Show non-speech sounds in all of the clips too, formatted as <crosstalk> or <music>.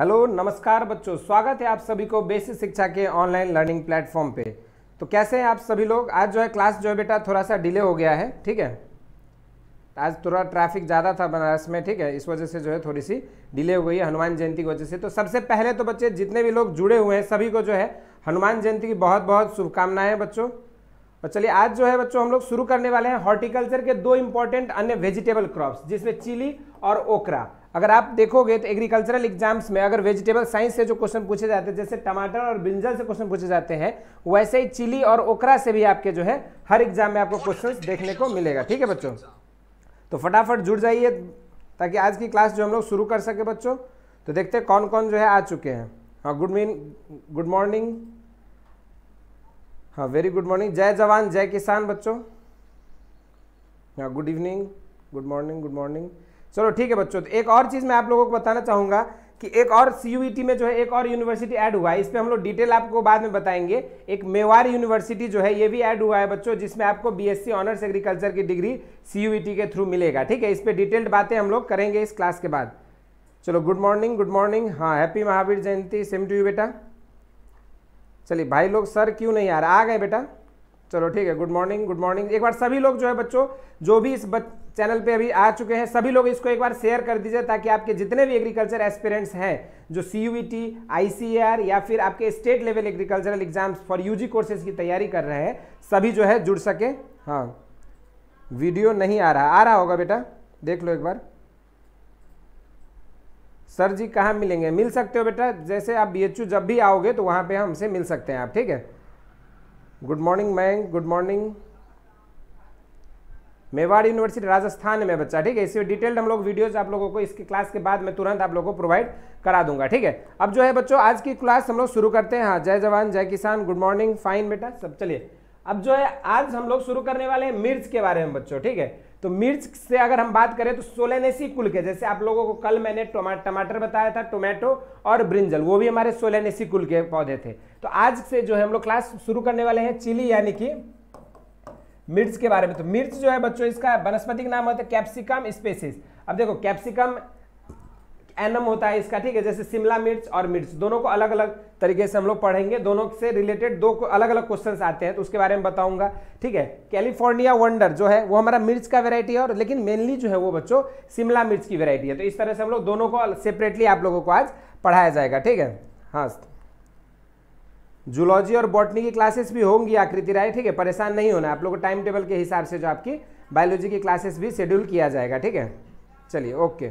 Hello नमस्कार बच्चों स्वागत है आप सभी को बेसिक शिक्षा के ऑनलाइन लर्निंग प्लेटफॉर्म पे तो कैसे हैं आप सभी लोग आज जो है क्लास जो है बेटा थोड़ा सा डिले हो गया है ठीक है आज थोड़ा ट्रैफिक ज़्यादा था बनारस में ठीक है इस वजह से जो है थोड़ी सी डिले हो गई है हनुमान जयंती की वजह से तो सबसे पहले तो बच्चे जितने भी लोग जुड़े हुए हैं सभी को जो है हनुमान जयंती की बहुत बहुत शुभकामनाएं बच्चों और चलिए आज जो है बच्चों हम लोग शुरू करने वाले हैं हॉर्टिकल्चर के दो इंपॉर्टेंट अन्य वेजिटेबल क्रॉप्स जिसमें चिली और ओकरा अगर आप देखोगे तो एग्रीकल्चरल एग्जाम्स में अगर वेजिटेबल साइंस से जो क्वेश्चन पूछे जाते हैं जैसे टमाटर और बिंजल से क्वेश्चन पूछे जाते हैं वैसे ही चिली और ओकरा से भी आपके जो है हर एग्जाम में आपको क्वेश्चन देखने को मिलेगा ठीक है बच्चों तो फटाफट जुड़ जाइए ताकि आज की क्लास जो हम लोग शुरू कर सके बच्चों तो देखते हैं कौन कौन जो है आ चुके हैं हाँ गुड मीन गुड मॉर्निंग हाँ वेरी गुड मॉर्निंग जय जवान जय किसान बच्चों हाँ good evening good morning good morning चलो ठीक है बच्चों तो एक और चीज़ मैं आप लोगों को बताना चाहूँगा कि एक और सी e में जो है एक और यूनिवर्सिटी ऐड हुआ है इस पर हम लोग डिटेल आपको बाद में बताएंगे एक मेवाड़ यूनिवर्सिटी जो है ये भी ऐड हुआ है बच्चों जिसमें आपको बीएससी ऑनर्स एग्रीकल्चर की डिग्री सी e के थ्रू मिलेगा ठीक है इस पर डिटेल्ड बातें हम लोग करेंगे इस क्लास के बाद चलो गुड मॉर्निंग गुड मॉर्निंग हाँ happy Mahavir Jayanti same to you बेटा चलिए भाई लोग सर क्यों नहीं आ रहा आ गए बेटा चलो ठीक है गुड मॉर्निंग गुड मॉर्निंग एक बार सभी लोग जो है बच्चों जो भी इस बच, चैनल पे अभी आ चुके हैं सभी लोग इसको एक बार शेयर कर दीजिए ताकि आपके जितने भी एग्रीकल्चर एस्पिरेंट्स हैं जो सी यू टी या फिर आपके state level agricultural exams for you courses की तैयारी कर रहे हैं सभी जो है जुड़ सके हाँ वीडियो नहीं आ रहा आ रहा होगा बेटा देख लो एक बार सर जी कहाँ मिलेंगे मिल सकते हो बेटा जैसे आप बी जब भी आओगे तो वहाँ पर हमसे मिल सकते हैं आप ठीक है गुड मॉर्निंग मैंग good morning Mewar University Rajasthan में बच्चा ठीक है इसी डिटेल्ड हम लोग वीडियोज आप लोगों को इसकी क्लास के बाद मैं तुरंत आप लोगों को प्रोवाइड करा दूंगा ठीक है अब जो है बच्चों आज की क्लास हम लोग शुरू करते हैं हाँ जय जवान जय किसान गुड मॉर्निंग फाइन बेटा सब चलिए अब जो है आज हम लोग शुरू करने वाले हैं मिर्च के बारे में बच्चों ठीक है तो मिर्च से अगर हम बात करें तो सोलेनेसी कुल के जैसे आप लोगों को कल मैंने टमाटर बताया था टोमेटो और ब्रिंजल वो भी हमारे सोलेनेसी कुल के पौधे थे तो आज से जो है हम लोग क्लास शुरू करने वाले हैं चिली यानी कि मिर्च के बारे में तो मिर्च जो है बच्चों इसका वनस्पति का नाम होता है कैप्सिकम स्पेसिस अब देखो कैप्सिकम एनम होता है इसका ठीक है जैसे शिमला मिर्च और मिर्च दोनों को अलग अलग तरीके से हम लोग पढ़ेंगे दोनों से रिलेटेड दो अलग अलग क्वेश्चन आते हैं तो उसके बारे में बताऊंगा ठीक है कैलिफोर्निया वंडर जो है वो हमारा मिर्च का वेरायटी है और लेकिन मेनली जो है वो बच्चों शिमला मिर्च की वेरायटी है तो इस तरह से हम लोग दोनों को सेपरेटली आप लोगों को आज पढ़ाया जाएगा ठीक है हाँ जूलॉजी और बॉटनी की क्लासेस भी होंगी आकृति राय ठीक है परेशान नहीं होना आप लोग को टाइम टेबल के हिसाब से जो आपकी बायोलॉजी की क्लासेस भी शेड्यूल किया जाएगा ठीक है चलिए ओके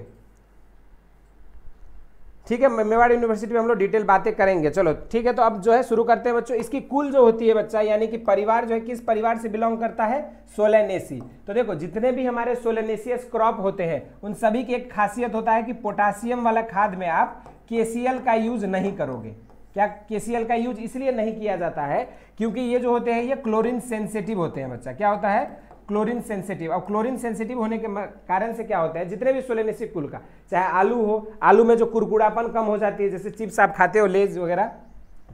ठीक है मेवाड़ यूनिवर्सिटी में हम लोग डिटेल बातें करेंगे चलो ठीक है तो अब जो है शुरू करते हैं बच्चों इसकी कुल जो होती है बच्चा यानी कि परिवार जो है किस परिवार से बिलोंग करता है सोलेनेसी तो देखो जितने भी हमारे सोलेनेसियस क्रॉप होते हैं उन सभी की एक खासियत होता है कि पोटासियम वाला खाद में आप केसीएल का यूज नहीं करोगे क्या केसीएल का यूज इसलिए नहीं किया जाता है क्योंकि ये जो होते हैं ये क्लोरिन सेंसिटिव होते हैं बच्चा क्या होता है क्लोरीन सेंसिटिव अब क्लोरीन सेंसिटिव होने के कारण से क्या होता है जितने भी सोलेनेसिक कुल का चाहे आलू हो आलू में जो कुरकुड़ापन कम हो जाती है जैसे चिप्स आप खाते हो लेज वगैरह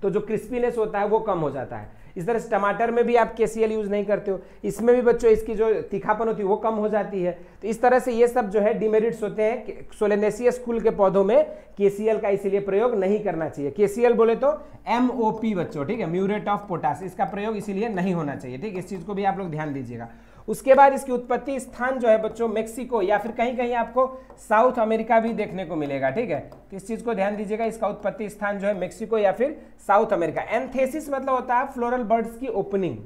तो जो क्रिस्पीनेस होता है वो कम हो जाता है इस तरह से टमाटर में भी आप के यूज़ नहीं करते हो इसमें भी बच्चों इसकी जो तीखापन होती है वो कम हो जाती है तो इस तरह से ये सब जो है डिमेरिट्स होते हैं सोलेनेसियस कुल के पौधों में के का इसीलिए प्रयोग नहीं करना चाहिए के बोले तो एम बच्चों ठीक है म्यूरेट ऑफ पोटास इसका प्रयोग इसीलिए नहीं होना चाहिए ठीक इस चीज़ को भी आप लोग ध्यान दीजिएगा उसके बाद इसकी उत्पत्ति स्थान जो है बच्चों मेक्सिको या फिर कहीं कहीं आपको साउथ अमेरिका भी देखने को मिलेगा ठीक है तो इस चीज़ को ध्यान दीजिएगा इसका उत्पत्ति स्थान जो है मेक्सिको या फिर साउथ अमेरिका एंथेसिस मतलब होता है फ्लोरल बर्ड्स की ओपनिंग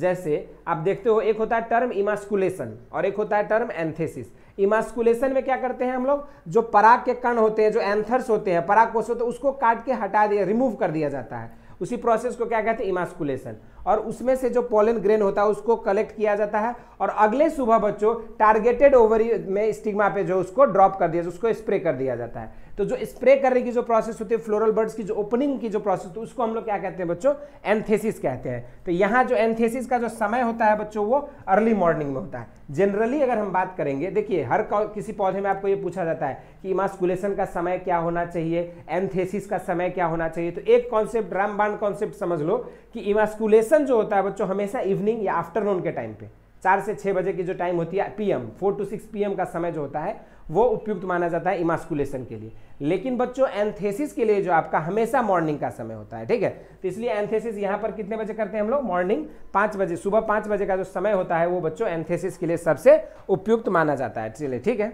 जैसे आप देखते हो एक होता है टर्म इमास्कुलेशन और एक होता है टर्म एंथेसिस इमास्कुलेशन में क्या करते हैं हम लोग जो पराग के कण होते हैं जो एंथर्स होते हैं पराग कोष होते हैं उसको काट के हटा दिया रिमूव कर दिया जाता है उसी प्रोसेस को क्या कहते हैं इमास्कुलेशन और उसमें से जो पोलन ग्रेन होता है उसको कलेक्ट किया जाता है और अगले सुबह बच्चों टारगेटेड ओवरी में स्टिग्मा पे जो उसको ड्रॉप कर दिया उसको स्प्रे कर दिया जाता है तो जो स्प्रे करने की जो प्रोसेस होती है फ्लोरल बर्ड्स की जो ओपनिंग की जो प्रोसेस होती है उसको हम लोग क्या कहते हैं बच्चों एंथेसिस कहते हैं तो यहाँ जो एंथेसिस का जो समय होता है बच्चों वो अर्ली मॉर्निंग में होता है जनरली अगर हम बात करेंगे देखिए हर किसी पौधे में आपको ये पूछा जाता है कि इमास्कुलेशन का समय क्या होना चाहिए एंथेसिस का समय क्या होना चाहिए तो एक कॉन्सेप्ट रामबाण कॉन्सेप्ट समझ लो कि इमास्कुलेशन जो होता है बच्चों हमेशा इवनिंग या आफ्टरनून के टाइम पे चार से छः बजे की जो टाइम होती है PM four to six PM का समय जो होता है वो उपयुक्त माना जाता है इमास्कुलेशन के लिए लेकिन बच्चों एंथेसिस के लिए जो आपका हमेशा मॉर्निंग का समय होता है ठीक है तो इसलिए एंथेसिस यहाँ पर कितने बजे करते हैं हम लोग मॉर्निंग पाँच बजे सुबह पाँच बजे का जो समय होता है वो बच्चों एंथेसिस के लिए सबसे उपयुक्त माना जाता है चलिए ठीक है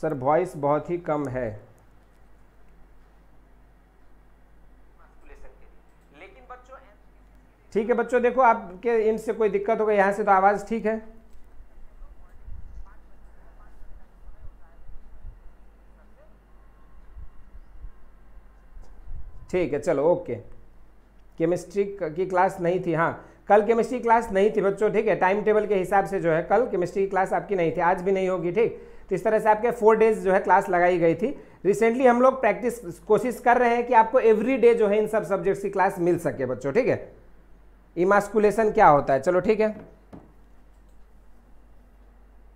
सर वॉइस बहुत ही कम है ठीक है बच्चों देखो आपके इनसे कोई दिक्कत हो गई यहाँ से तो आवाज़ ठीक है ठीक है चलो ओके केमिस्ट्री की क्लास नहीं थी हाँ कल केमिस्ट्री क्लास नहीं थी बच्चों ठीक है टाइम टेबल के हिसाब से जो है कल केमिस्ट्री की क्लास आपकी नहीं थी आज भी नहीं होगी ठीक तो इस तरह से आपके फोर डेज जो है क्लास लगाई गई थी रिसेंटली हम लोग प्रैक्टिस कोशिश कर रहे हैं कि आपको एवरी डे जो है इन सब सब्जेक्ट्स की क्लास मिल सके बच्चों ठीक है इमास्कुलेशन क्या होता है चलो ठीक है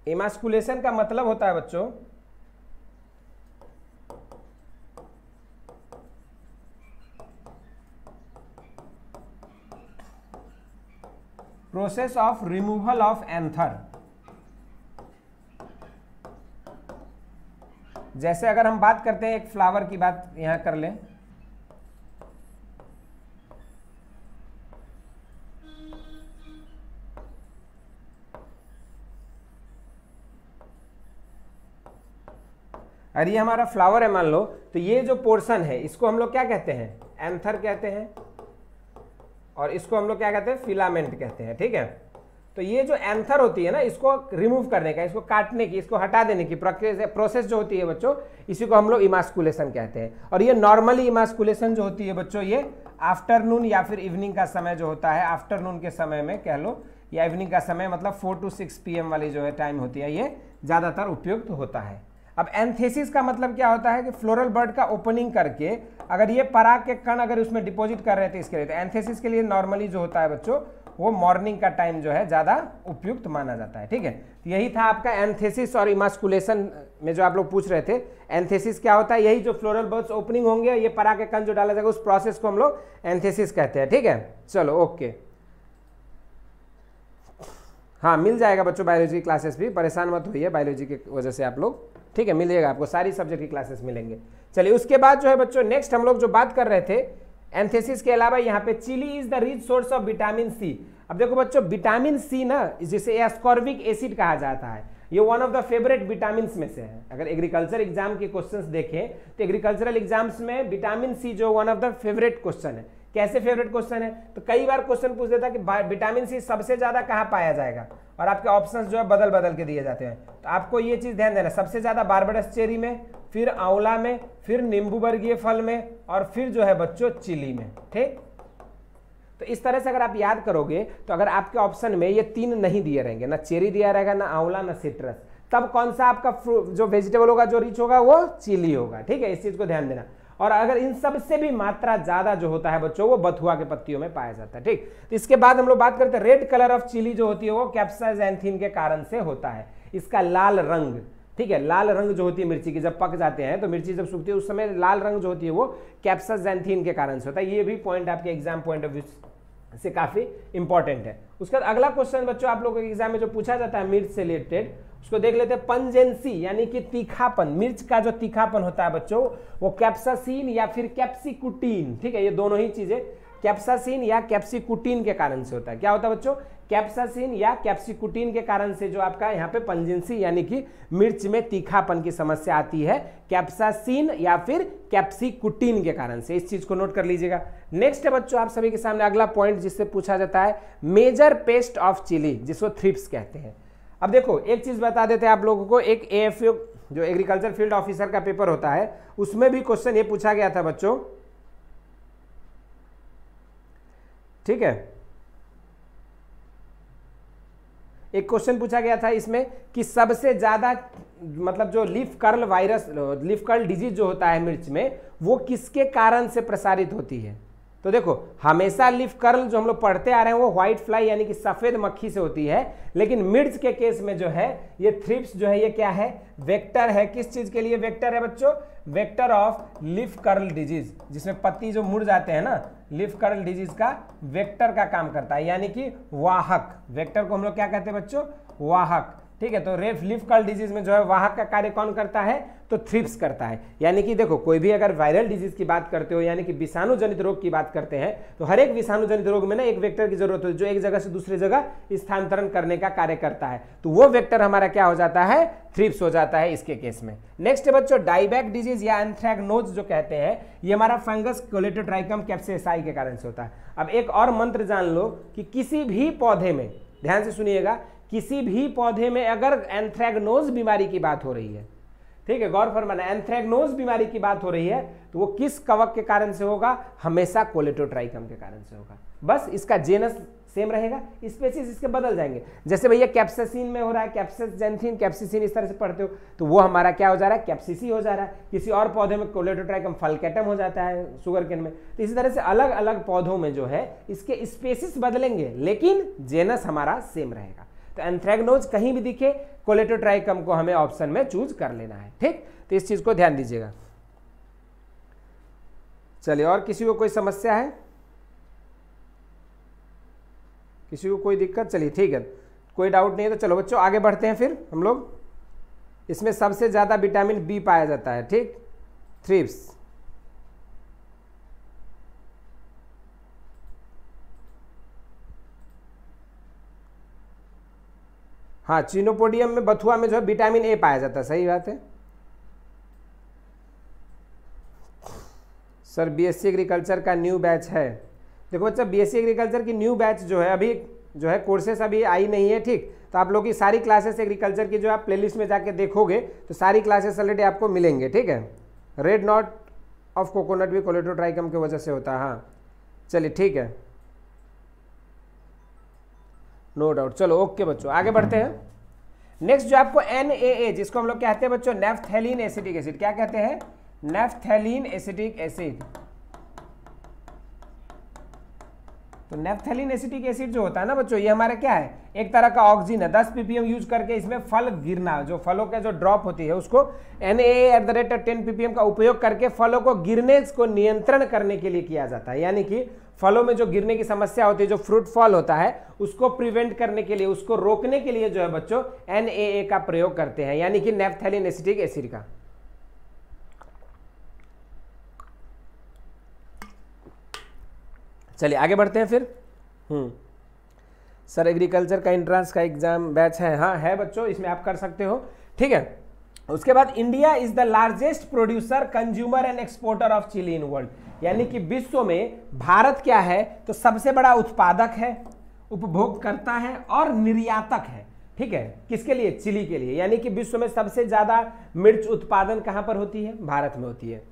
इमास्कुलेशन का मतलब होता है बच्चों process of removal of anther जैसे अगर हम बात करते हैं एक फ्लावर की बात यहां कर लें अरे ये हमारा फ्लावर है मान लो तो ये जो पोर्शन है इसको हम लोग क्या कहते हैं एंथर कहते हैं और इसको हम लोग क्या कहते हैं फिलामेंट कहते हैं ठीक है तो ये जो एंथर होती है ना इसको रिमूव करने का इसको काटने की इसको हटा देने की प्रोसेस जो होती है बच्चों इसी को हम लोग इमास्कुलेशन कहते हैं और ये नॉर्मली इमास्कुलेशन जो होती है बच्चों ये आफ्टरनून या फिर इवनिंग का समय जो होता है आफ्टरनून के समय में कह लो या इवनिंग का समय मतलब फोर टू सिक्स पी वाली जो है टाइम होती है ये ज़्यादातर उपयुक्त होता है अब एंथेसिस का मतलब क्या होता है कि फ्लोरल बर्ड का ओपनिंग करके अगर ये पराग के कण अगर उसमें डिपॉजिट कर रहे थे इसके लिए तो एंथेसिस के लिए नॉर्मली जो होता है बच्चों वो मॉर्निंग का टाइम जो है ज़्यादा उपयुक्त माना जाता है ठीक है तो यही था आपका एंथेसिस और इमास्कुलेशन में जो आप लोग पूछ रहे थे एंथेसिस क्या होता है यही जो फ्लोरल बर्ड्स ओपनिंग होंगे ये पराग के कण जो डाला जाएगा उस प्रोसेस को हम लोग एंथेसिस कहते हैं ठीक है चलो ओके हाँ मिल जाएगा बच्चों बायोलॉजी की क्लासेस भी परेशान मत होइए बायोलॉजी की वजह से आप लोग ठीक है मिलेगा आपको सारी सब्जेक्ट की क्लासेस मिलेंगे चलिए उसके बाद जो है बच्चों नेक्स्ट हम लोग जो बात कर रहे थे एंथेसिस के अलावा यहाँ पे chilli is the rich source of vitamin C अब देखो बच्चों विटामिन सी ना जिसे एस्कॉर्बिक एसिड कहा जाता है ये one of the favourite vitamin में से है अगर एग्रीकल्चर एग्जाम के क्वेश्चन देखें तो एग्रीकल्चरल एग्जाम्स में विटामिन सी जो one of the favourite question है कैसे फेवरेट क्वेश्चन है तो कई बार क्वेश्चन पूछ देता है कि विटामिन सी सबसे ज़्यादा कहाँ पाया जाएगा और आपके ऑप्शंस जो है बदल बदल के दिए जाते हैं तो आपको ये चीज़ ध्यान देना सबसे ज़्यादा बारबडस चेरी में फिर आंवला में फिर नींबू वर्गीय फल में और फिर जो है बच्चों चिली में ठीक तो इस तरह से अगर आप याद करोगे तो अगर आपके ऑप्शन में ये तीन नहीं दिए रहेंगे ना चेरी दिया रहेगा ना आंवला ना सिट्रस तब कौन सा आपका जो वेजिटेबल होगा जो रिच होगा वो चिली होगा ठीक है इस चीज़ को ध्यान देना और अगर इन सबसे भी मात्रा ज्यादा जो होता है बच्चों वो बथुआ के पत्तियों में पाया जाता है ठीक तो इसके बाद हम लोग बात करते हैं रेड कलर ऑफ चिली जो होती है वो कैप्साइजेंथिन के कारण से होता है इसका लाल रंग ठीक है लाल रंग जो होती है मिर्ची की जब पक जाते हैं तो मिर्ची जब सूखती है उस समय लाल रंग जो होती है वो कैप्साजैंथीन के कारण से होता है ये भी पॉइंट आपके एग्जाम पॉइंट ऑफ व्यू से काफ़ी इंपॉर्टेंट है उसके बाद अगला क्वेश्चन बच्चों आप लोगों के एग्जाम में जो पूछा जाता है मिर्च से रिलेटेड उसको देख लेते हैं पंजेंसी यानी कि तीखापन मिर्च का जो तीखापन होता है बच्चों वो कैप्सासीन या फिर कैप्सिकुटीन ठीक है ये दोनों ही चीजें कैप्सासीन या कैप्सिकुटीन के कारण से होता है क्या होता है बच्चों कैप्सासीन या कैप्सिकुटीन के कारण से जो आपका यहाँ पे पंजेंसी यानी कि मिर्च में तीखापन की समस्या आती है कैप्सासीन या फिर कैप्सिकुटीन के कारण से इस चीज़ को नोट कर लीजिएगा नेक्स्ट है बच्चों आप सभी के सामने अगला पॉइंट जिससे पूछा जाता है मेजर पेस्ट ऑफ चिली जिसको थ्रिप्स कहते हैं अब देखो एक चीज़ बता देते हैं आप लोगों को एक ए जो एग्रीकल्चर फील्ड ऑफिसर का पेपर होता है उसमें भी क्वेश्चन ये पूछा गया था बच्चों ठीक है एक क्वेश्चन पूछा गया था इसमें कि सबसे ज़्यादा मतलब जो leaf curl virus leaf curl disease जो होता है मिर्च में वो किसके कारण से प्रसारित होती है तो देखो हमेशा लिफ कर्ल जो हम लोग पढ़ते आ रहे हैं वो व्हाइट फ्लाई यानी कि सफ़ेद मक्खी से होती है लेकिन मिर्ज के केस में जो है ये थ्रिप्स जो है ये क्या है वेक्टर है किस चीज़ के लिए वेक्टर है बच्चों vector of leaf curl disease जिसमें पत्ती जो मुड़ जाते हैं ना लिफ कर्ल डिजीज का वेक्टर का काम करता है यानी कि वाहक वेक्टर को हम लोग क्या कहते हैं बच्चों वाहक ठीक है तो रेफ लिफ कल डिजीज में जो है वाहक का कार्य कौन करता है तो थ्रिप्स करता है यानी कि देखो कोई भी अगर वायरल डिजीज की बात करते हो यानी कि विषाणु जनित रोग की बात करते हैं तो हर एक विषाणु जनित रोग में ना एक वेक्टर की जरूरत होती है जो एक जगह से दूसरे जगह स्थानांतरण करने का कार्य करता है तो वो वेक्टर हमारा क्या हो जाता है थ्रिप्स हो जाता है इसके केस में नेक्स्ट बच्चों डाइबैक डिजीज या एंथ्रैगनोज जो कहते हैं ये हमारा फंगस कोलेटोट्राइकम कैप्सेसाई के कारण से होता है अब एक और मंत्र जान लो कि किसी भी पौधे में ध्यान से सुनिएगा किसी भी पौधे में अगर एंथ्रेगनोज बीमारी की बात हो रही है ठीक है गौर फरमाना एंथ्रेगनोज बीमारी की बात हो रही है तो वो किस कवक के कारण से होगा हमेशा कोलेटोट्राइकम के कारण से होगा बस इसका जेनस सेम रहेगा स्पेसिस इसके बदल जाएंगे जैसे भैया कैप्सिन में हो रहा है कैप्सिस जेंथिन कैप्सिसिन इस तरह से पढ़ते हो तो वो हमारा क्या हो जा रहा है कैप्सिसी हो जा रहा है किसी और पौधे में कोलेटोट्राइकम फलकेटम हो जाता है शुगर केन में तो इसी तरह से अलग अलग पौधों में जो है इसके स्पेसिस बदलेंगे लेकिन जेनस हमारा सेम रहेगा एंथ्रेगनोज कहीं भी दिखे कोलेटोट्राइकम को हमें ऑप्शन में चूज कर लेना है ठीक तो इस चीज़ को ध्यान दीजिएगा चलिए और किसी को कोई समस्या है किसी को कोई दिक्कत चलिए ठीक है कोई डाउट नहीं है तो चलो बच्चों आगे बढ़ते हैं फिर हम लोग इसमें सबसे ज़्यादा विटामिन बी पाया जाता है ठीक थ्रिप्स हाँ चीनोपोडियम में बथुआ में जो है विटामिन ए पाया जाता है सही बात है सर बीएससी एग्रीकल्चर का न्यू बैच है देखो बच्चा बीएससी एग्रीकल्चर की न्यू बैच जो है अभी जो है कोर्सेस अभी आई नहीं है ठीक तो आप लोग की सारी क्लासेस एग्रीकल्चर की जो आप प्लेलिस्ट में जाके देखोगे तो सारी क्लासेस ऑलरेडी आपको मिलेंगे ठीक है रेड नॉट ऑफ कोकोनट भी कोलेटोट्राइकम की वजह से होता है हाँ चलिए ठीक है नो डाउट चलो ओके बच्चों आगे बढ़ते हैं नेक्स्ट जो आपको एन जिसको हम लोग कहते हैं बच्चों नेफ्थेलिन एसिडिक एसिड क्या कहते हैं नेफ्थेलिन एसिडिक एसिड तो नेफ्थेलिन एसिटिक एसिड जो होता है ना बच्चों ये हमारा क्या है एक तरह का ऑक्सीजन है 10 पीपीएम यूज करके इसमें फल गिरना जो फलों के जो ड्रॉप होती है उसको N at the rate ten ppm का उपयोग करके फलों को गिरने को नियंत्रण करने के लिए किया जाता है यानी कि फलों में जो गिरने की समस्या होती है जो फ्रूट फॉल होता है उसको प्रिवेंट करने के लिए उसको रोकने के लिए जो है बच्चों एन का प्रयोग करते हैं यानी कि नेपथेलिन एसिटिक एसिड का चलिए आगे बढ़ते हैं फिर हम्म सर एग्रीकल्चर का इंट्रांस का एग्जाम बैच है हाँ है बच्चों इसमें आप कर सकते हो ठीक है उसके बाद India is the largest producer consumer and exporter of chilli in world यानी कि विश्व में भारत क्या है तो सबसे बड़ा उत्पादक है उपभोगकर्ता है और निर्यातक है ठीक है किसके लिए चिली के लिए यानी कि विश्व में सबसे ज़्यादा मिर्च उत्पादन कहाँ पर होती है भारत में होती है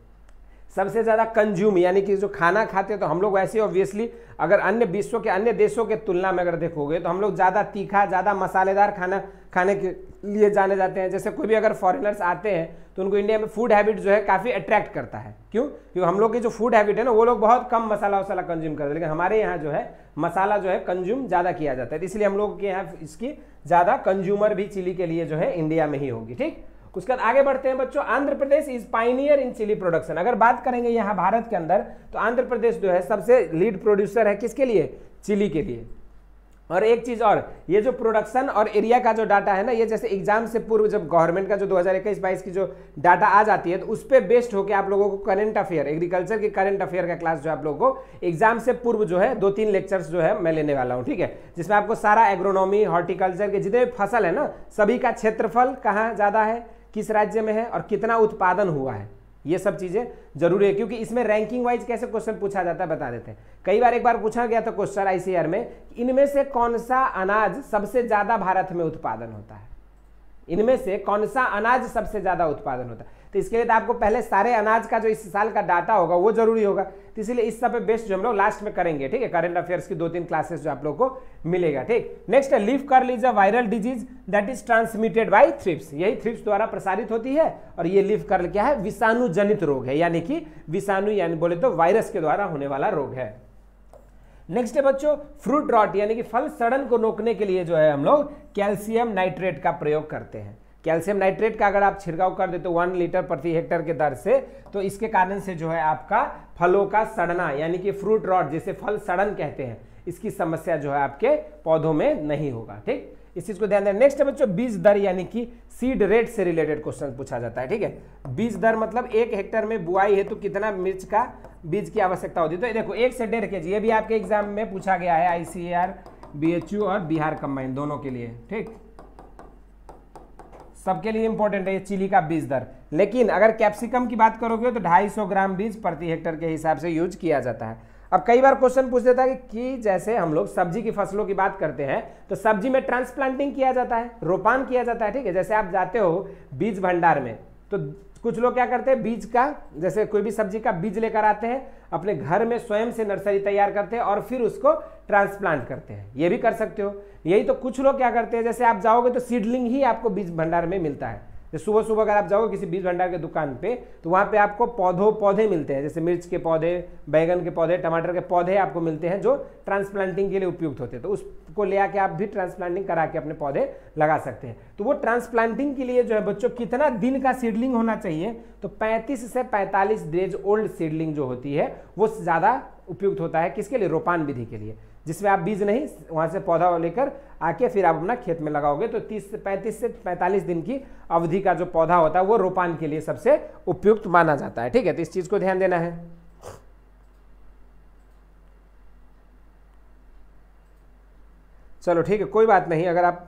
सबसे ज़्यादा कंज्यूम यानी कि जो खाना खाते हैं तो हम लोग वैसे ऑब्वियसली अगर अन्य विश्व के अन्य देशों के तुलना में अगर देखोगे तो हम लोग ज़्यादा तीखा ज़्यादा मसालेदार खाना खाने के लिए जाने जाते हैं जैसे कोई भी अगर फॉरेनर्स आते हैं तो उनको इंडिया में फूड हैबिट जो है काफ़ी अट्रैक्ट करता है क्यों क्योंकि हम लोग की जो फूड हैबिट है ना वो लोग बहुत कम मसाला वसाला कंज्यूम करते हैं लेकिन हमारे यहाँ जो है मसाला जो है कंज्यूम ज़्यादा किया जाता है तो इसलिए हम लोग के यहाँ इसकी ज़्यादा कंज्यूमर भी चिली के लिए जो है इंडिया में ही होगी ठीक उसके बाद आगे बढ़ते हैं बच्चों Andhra Pradesh is pioneer in chilli production अगर बात करेंगे यहाँ भारत के अंदर तो आंध्र प्रदेश जो है सबसे लीड प्रोड्यूसर है किसके लिए चिली के लिए और एक चीज़ और ये जो प्रोडक्शन और एरिया का जो डाटा है ना ये जैसे एग्जाम से पूर्व जब गवर्नमेंट का जो 2021-22 की जो डाटा आ जाती है तो उस पर बेस्ड होकर आप लोगों को करंट अफेयर एग्रीकल्चर के करंट अफेयर का क्लास जो आप लोगों को एग्जाम से पूर्व जो है दो तीन लेक्चर्स जो है मैं लेने वाला हूँ ठीक है जिसमें आपको सारा एग्रोनॉमी हॉर्टिकल्चर के जितने भी फसल है ना सभी का क्षेत्रफल कहाँ ज़्यादा है किस राज्य में है और कितना उत्पादन हुआ है ये सब चीज़ें जरूरी है क्योंकि इसमें रैंकिंग वाइज कैसे क्वेश्चन पूछा जाता है बता देते हैं कई बार एक बार पूछा गया था क्वेश्चन आईसीआर में इनमें से कौन सा अनाज सबसे ज़्यादा भारत में उत्पादन होता है इनमें से कौन सा अनाज सबसे ज़्यादा उत्पादन होता है तो इसके लिए तो आपको पहले सारे अनाज का जो इस साल का डाटा होगा वो जरूरी होगा तो इसीलिए इस सब बेस्ट जो हम लोग लास्ट में करेंगे ठीक है करंट अफेयर्स की दो तीन क्लासेस जो आप लोग को मिलेगा ठीक नेक्स्ट है लिव कर is a viral disease that is transmitted by thrips यही थ्रिप्स द्वारा प्रसारित होती है और ये लिव कर क्या है विषाणु जनित रोग है यानी कि विषाणु यानी बोले तो वायरस के द्वारा होने वाला रोग है नेक्स्ट है बच्चों फ्रूट रॉट यानी कि फल सड़न को रोकने के लिए जो है हम लोग कैल्शियम नाइट्रेट का प्रयोग करते हैं कैल्शियम नाइट्रेट का अगर आप छिड़काव कर देते वन लीटर प्रति हेक्टर के दर से तो इसके कारण से जो है आपका फलों का सड़ना यानी कि फ्रूट रॉड जिसे फल सड़न कहते हैं इसकी समस्या जो है आपके पौधों में नहीं होगा ठीक इस चीज को ध्यान देना नेक्स्ट है बच्चों बीज दर यानी कि सीड रेट से रिलेटेड क्वेश्चन पूछा जाता है ठीक है बीज दर मतलब एक हेक्टर में बुआई है तो कितना मिर्च का बीज की आवश्यकता होती है तो देखो एक से डेढ़ के जी ये भी आपके एग्जाम में पूछा गया है आईसीआर बी और बिहार कंबाइन दोनों के लिए ठीक सबके लिए इंपॉर्टेंट है ये चिली का बीज दर लेकिन अगर कैप्सिकम की बात करोगे तो 250 ग्राम बीज प्रति हेक्टर के हिसाब से यूज किया जाता है अब कई बार क्वेश्चन पूछ देता है कि, कि जैसे हम लोग सब्जी की फसलों की बात करते हैं तो सब्जी में ट्रांसप्लांटिंग किया जाता है रोपान किया जाता है ठीक है जैसे आप जाते हो बीज भंडार में तो कुछ लोग क्या करते हैं बीज का जैसे कोई भी सब्जी का बीज लेकर आते हैं अपने घर में स्वयं से नर्सरी तैयार करते हैं और फिर उसको ट्रांसप्लांट करते हैं ये भी कर सकते हो यही तो कुछ लोग क्या करते हैं जैसे आप जाओगे तो सीडलिंग ही आपको बीज भंडार में मिलता है जैसे सुबह सुबह अगर आप जाओगे किसी बीज भंडार के दुकान पे तो वहाँ पे आपको पौधों पौधे मिलते हैं जैसे मिर्च के पौधे बैगन के पौधे टमाटर के पौधे आपको मिलते हैं जो ट्रांसप्लांटिंग के लिए उपयुक्त होते हैं तो उसको ले आके आप भी ट्रांसप्लांटिंग करा के अपने पौधे लगा सकते हैं तो वो ट्रांसप्लांटिंग के लिए जो है बच्चों कितना दिन का सीडलिंग होना चाहिए तो पैंतीस से पैंतालीस डेज ओल्ड सीडलिंग जो होती है वो ज़्यादा उपयुक्त होता है किसके लिए रोपान विधि के लिए जिसमें आप बीज नहीं वहाँ से पौधा लेकर आके फिर आप अपना खेत में लगाओगे तो 30 से 35 से 45 दिन की अवधि का जो पौधा होता है वो रोपान के लिए सबसे उपयुक्त माना जाता है ठीक है तो इस चीज़ को ध्यान देना है चलो ठीक है कोई बात नहीं अगर आप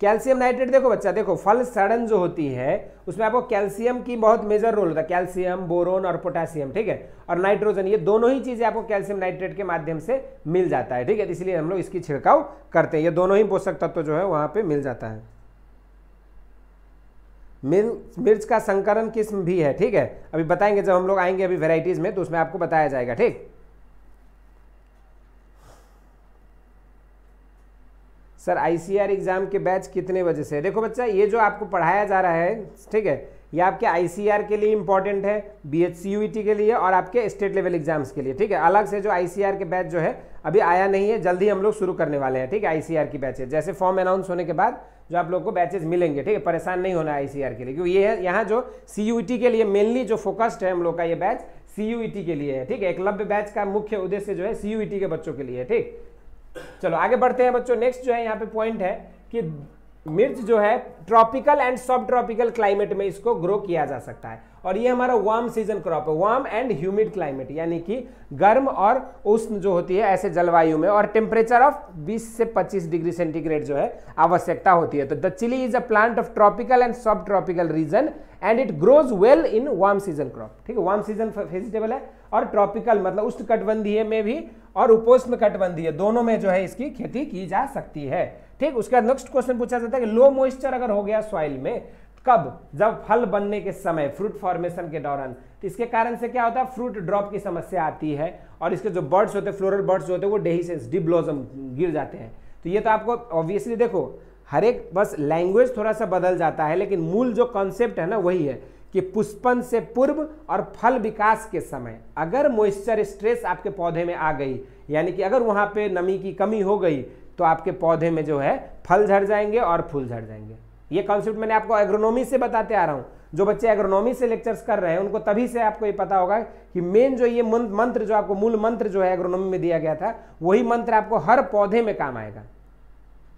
कैल्शियम नाइट्रेट देखो बच्चा देखो फल सड़न जो होती है उसमें आपको कैल्शियम की बहुत मेजर रोल होता है कैल्शियम बोरोन और पोटासियम ठीक है और नाइट्रोजन ये दोनों ही चीज़ें आपको कैल्शियम नाइट्रेट के माध्यम से मिल जाता है ठीक है इसलिए हम लोग इसकी छिड़काव करते हैं ये दोनों ही पोषक तत्व तो जो है वहां पर मिल जाता है मिर्च मिर्च का संकरण किस्म भी है ठीक है अभी बताएंगे जब हम लोग आएंगे अभी वेराइटीज़ में तो उसमें आपको बताया जाएगा ठीक सर आईसीआर एग्ज़ाम के बैच कितने बजे से देखो बच्चा ये जो आपको पढ़ाया जा रहा है ठीक है ये आपके आईसीआर के लिए इंपॉर्टेंट है बी एच e के लिए और आपके स्टेट लेवल एग्जाम्स के लिए ठीक है अलग से जो आईसीआर के बैच जो है अभी आया नहीं है जल्दी हम लोग शुरू करने वाले हैं ठीक है आईसीआर की बैचेज जैसे फॉर्म अनाउंस होने के बाद जो आप लोग को बैचेज मिलेंगे ठीक है परेशान नहीं होना आईसीआर के लिए क्योंकि ये है यहाँ जो सी e के लिए मेनली जो फोकस्ड है हम लोग का ये बैच सी e के लिए है ठीक है एकलव्य बैच का मुख्य उद्देश्य जो है सी के बच्चों के लिए है ठीक चलो आगे बढ़ते हैं बच्चों नेक्स्ट जो है यहाँ पे पॉइंट है कि मिर्च जो है tropical and sub tropical climate में इसको ग्रो किया जा सकता है और ये हमारा वार्म सीजन क्रॉप है वार्म एंड ह्यूमिड क्लाइमेट यानी कि गर्म और उष्ण जो होती है ऐसे जलवायु में और टेम्परेचर ऑफ 20 से 25 डिग्री सेंटीग्रेड जो है आवश्यकता होती है तो the chilli is a plant of tropical and sub tropical region and it grows well in warm season crop ठीक है वार्म सीजन वेजिटेबल है और ट्रॉपिकल मतलब उष्ण कटबंधीय में भी और उपोष्ण कटबंधीय दोनों में जो है इसकी खेती की जा सकती है ठीक उसके बाद नेक्स्ट क्वेश्चन पूछा जाता है कि लो मॉइस्चर अगर हो गया सॉइल में कब जब फल बनने के समय फ्रूट फॉर्मेशन के दौरान तो इसके कारण से क्या होता है फ्रूट ड्रॉप की समस्या आती है और इसके जो बर्ड्स होते हैं फ्लोरल बर्ड्स होते हैं वो डेहीसेंस डिब्लोजम गिर जाते हैं तो ये तो आपको ऑब्वियसली देखो हर एक बस लैंग्वेज थोड़ा सा बदल जाता है लेकिन मूल जो कॉन्सेप्ट है ना वही है कि पुष्पन से पूर्व और फल विकास के समय अगर मॉइस्चर स्ट्रेस आपके पौधे में आ गई यानी कि अगर वहाँ पे नमी की कमी हो गई तो आपके पौधे में जो है फल झड़ जाएंगे और फूल झड़ जाएंगे ये कॉन्सेप्ट मैंने आपको एग्रोनॉमी से बताते आ रहा हूँ जो बच्चे एग्रोनॉमी से लेक्चर्स कर रहे हैं उनको तभी से आपको ये पता होगा कि मेन जो ये मंत्र जो आपको मूल मंत्र जो है एग्रोनॉमी में दिया गया था वही मंत्र आपको हर पौधे में काम आएगा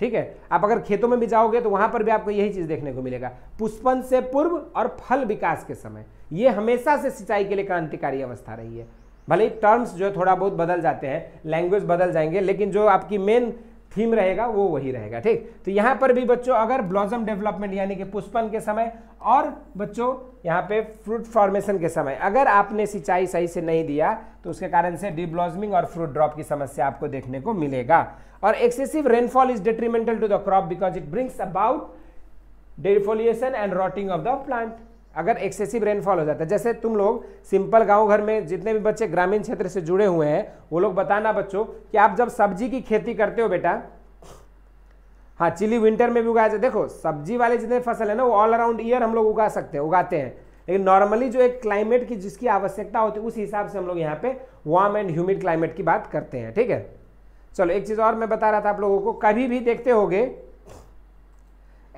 ठीक है आप अगर खेतों में भी जाओगे तो वहां पर भी आपको यही चीज देखने को मिलेगा पुष्पन से पूर्व और फल विकास के समय यह हमेशा से सिंचाई के लिए क्रांतिकारी अवस्था रही है भले ही टर्म्स जो है थोड़ा बहुत बदल जाते हैं लैंग्वेज बदल जाएंगे लेकिन जो आपकी मेन थीम रहेगा वो वही रहेगा ठीक तो यहाँ पर भी बच्चों अगर ब्लॉजम डेवलपमेंट यानी कि पुष्पन के समय और बच्चों यहाँ पे फ्रूट फॉर्मेशन के समय अगर आपने सिंचाई सही से नहीं दिया तो उसके कारण से डिब्लॉजमिंग और फ्रूट ड्रॉप की समस्या आपको देखने को मिलेगा और excessive rainfall is detrimental to the crop because it brings about defoliation and rotting of the plant अगर एक्सेसिव रेनफॉल हो जाता है जैसे तुम लोग सिंपल गांव घर में जितने भी बच्चे ग्रामीण क्षेत्र से जुड़े हुए हैं वो लोग बताना बच्चों कि आप जब सब्जी की खेती करते हो बेटा हाँ चिली विंटर में भी उगाया जाए देखो सब्जी वाले जितने फसल है ना वो ऑल अराउंड ईयर हम लोग उगा सकते हैं उगाते हैं लेकिन नॉर्मली जो एक क्लाइमेट की जिसकी आवश्यकता होती है उस हिसाब से हम लोग यहाँ पे वार्म एंड ह्यूमिड क्लाइमेट की बात करते हैं ठीक है चलो एक चीज़ और मैं बता रहा था आप लोगों को कभी भी देखते होगे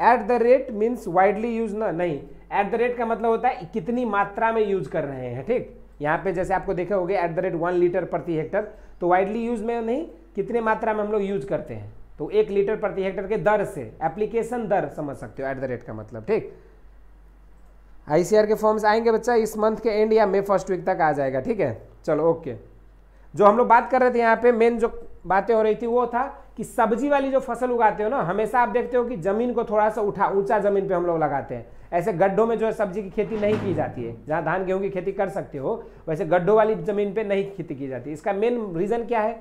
at the rate means widely use ना नहीं एट द रेट का मतलब होता है कितनी मात्रा में यूज कर रहे हैं ठीक यहाँ पे जैसे आपको देखे होगे at the rate one litre प्रति हेक्टर तो वाइडली यूज में नहीं कितने मात्रा में हम लोग यूज करते हैं तो एक लीटर प्रति हेक्टर के दर से एप्लीकेशन दर समझ सकते हो एट द रेट का मतलब ठीक आईसीआर के फॉर्म्स आएंगे बच्चा इस मंथ के एंड या मे फर्स्ट वीक तक आ जाएगा ठीक है चलो ओके जो हम लोग बात कर रहे थे यहाँ पे मेन जो बातें हो रही थी वो था कि सब्जी वाली जो फसल उगाते हो ना हमेशा आप देखते हो कि ज़मीन को थोड़ा सा उठा ऊंचा ज़मीन पे हम लोग लगाते हैं ऐसे गड्ढों में जो है सब्जी की खेती नहीं की जाती है जहाँ धान गेहूँ की खेती कर सकते हो वैसे गड्ढों वाली ज़मीन पर नहीं खेती की जाती इसका मेन रीज़न क्या है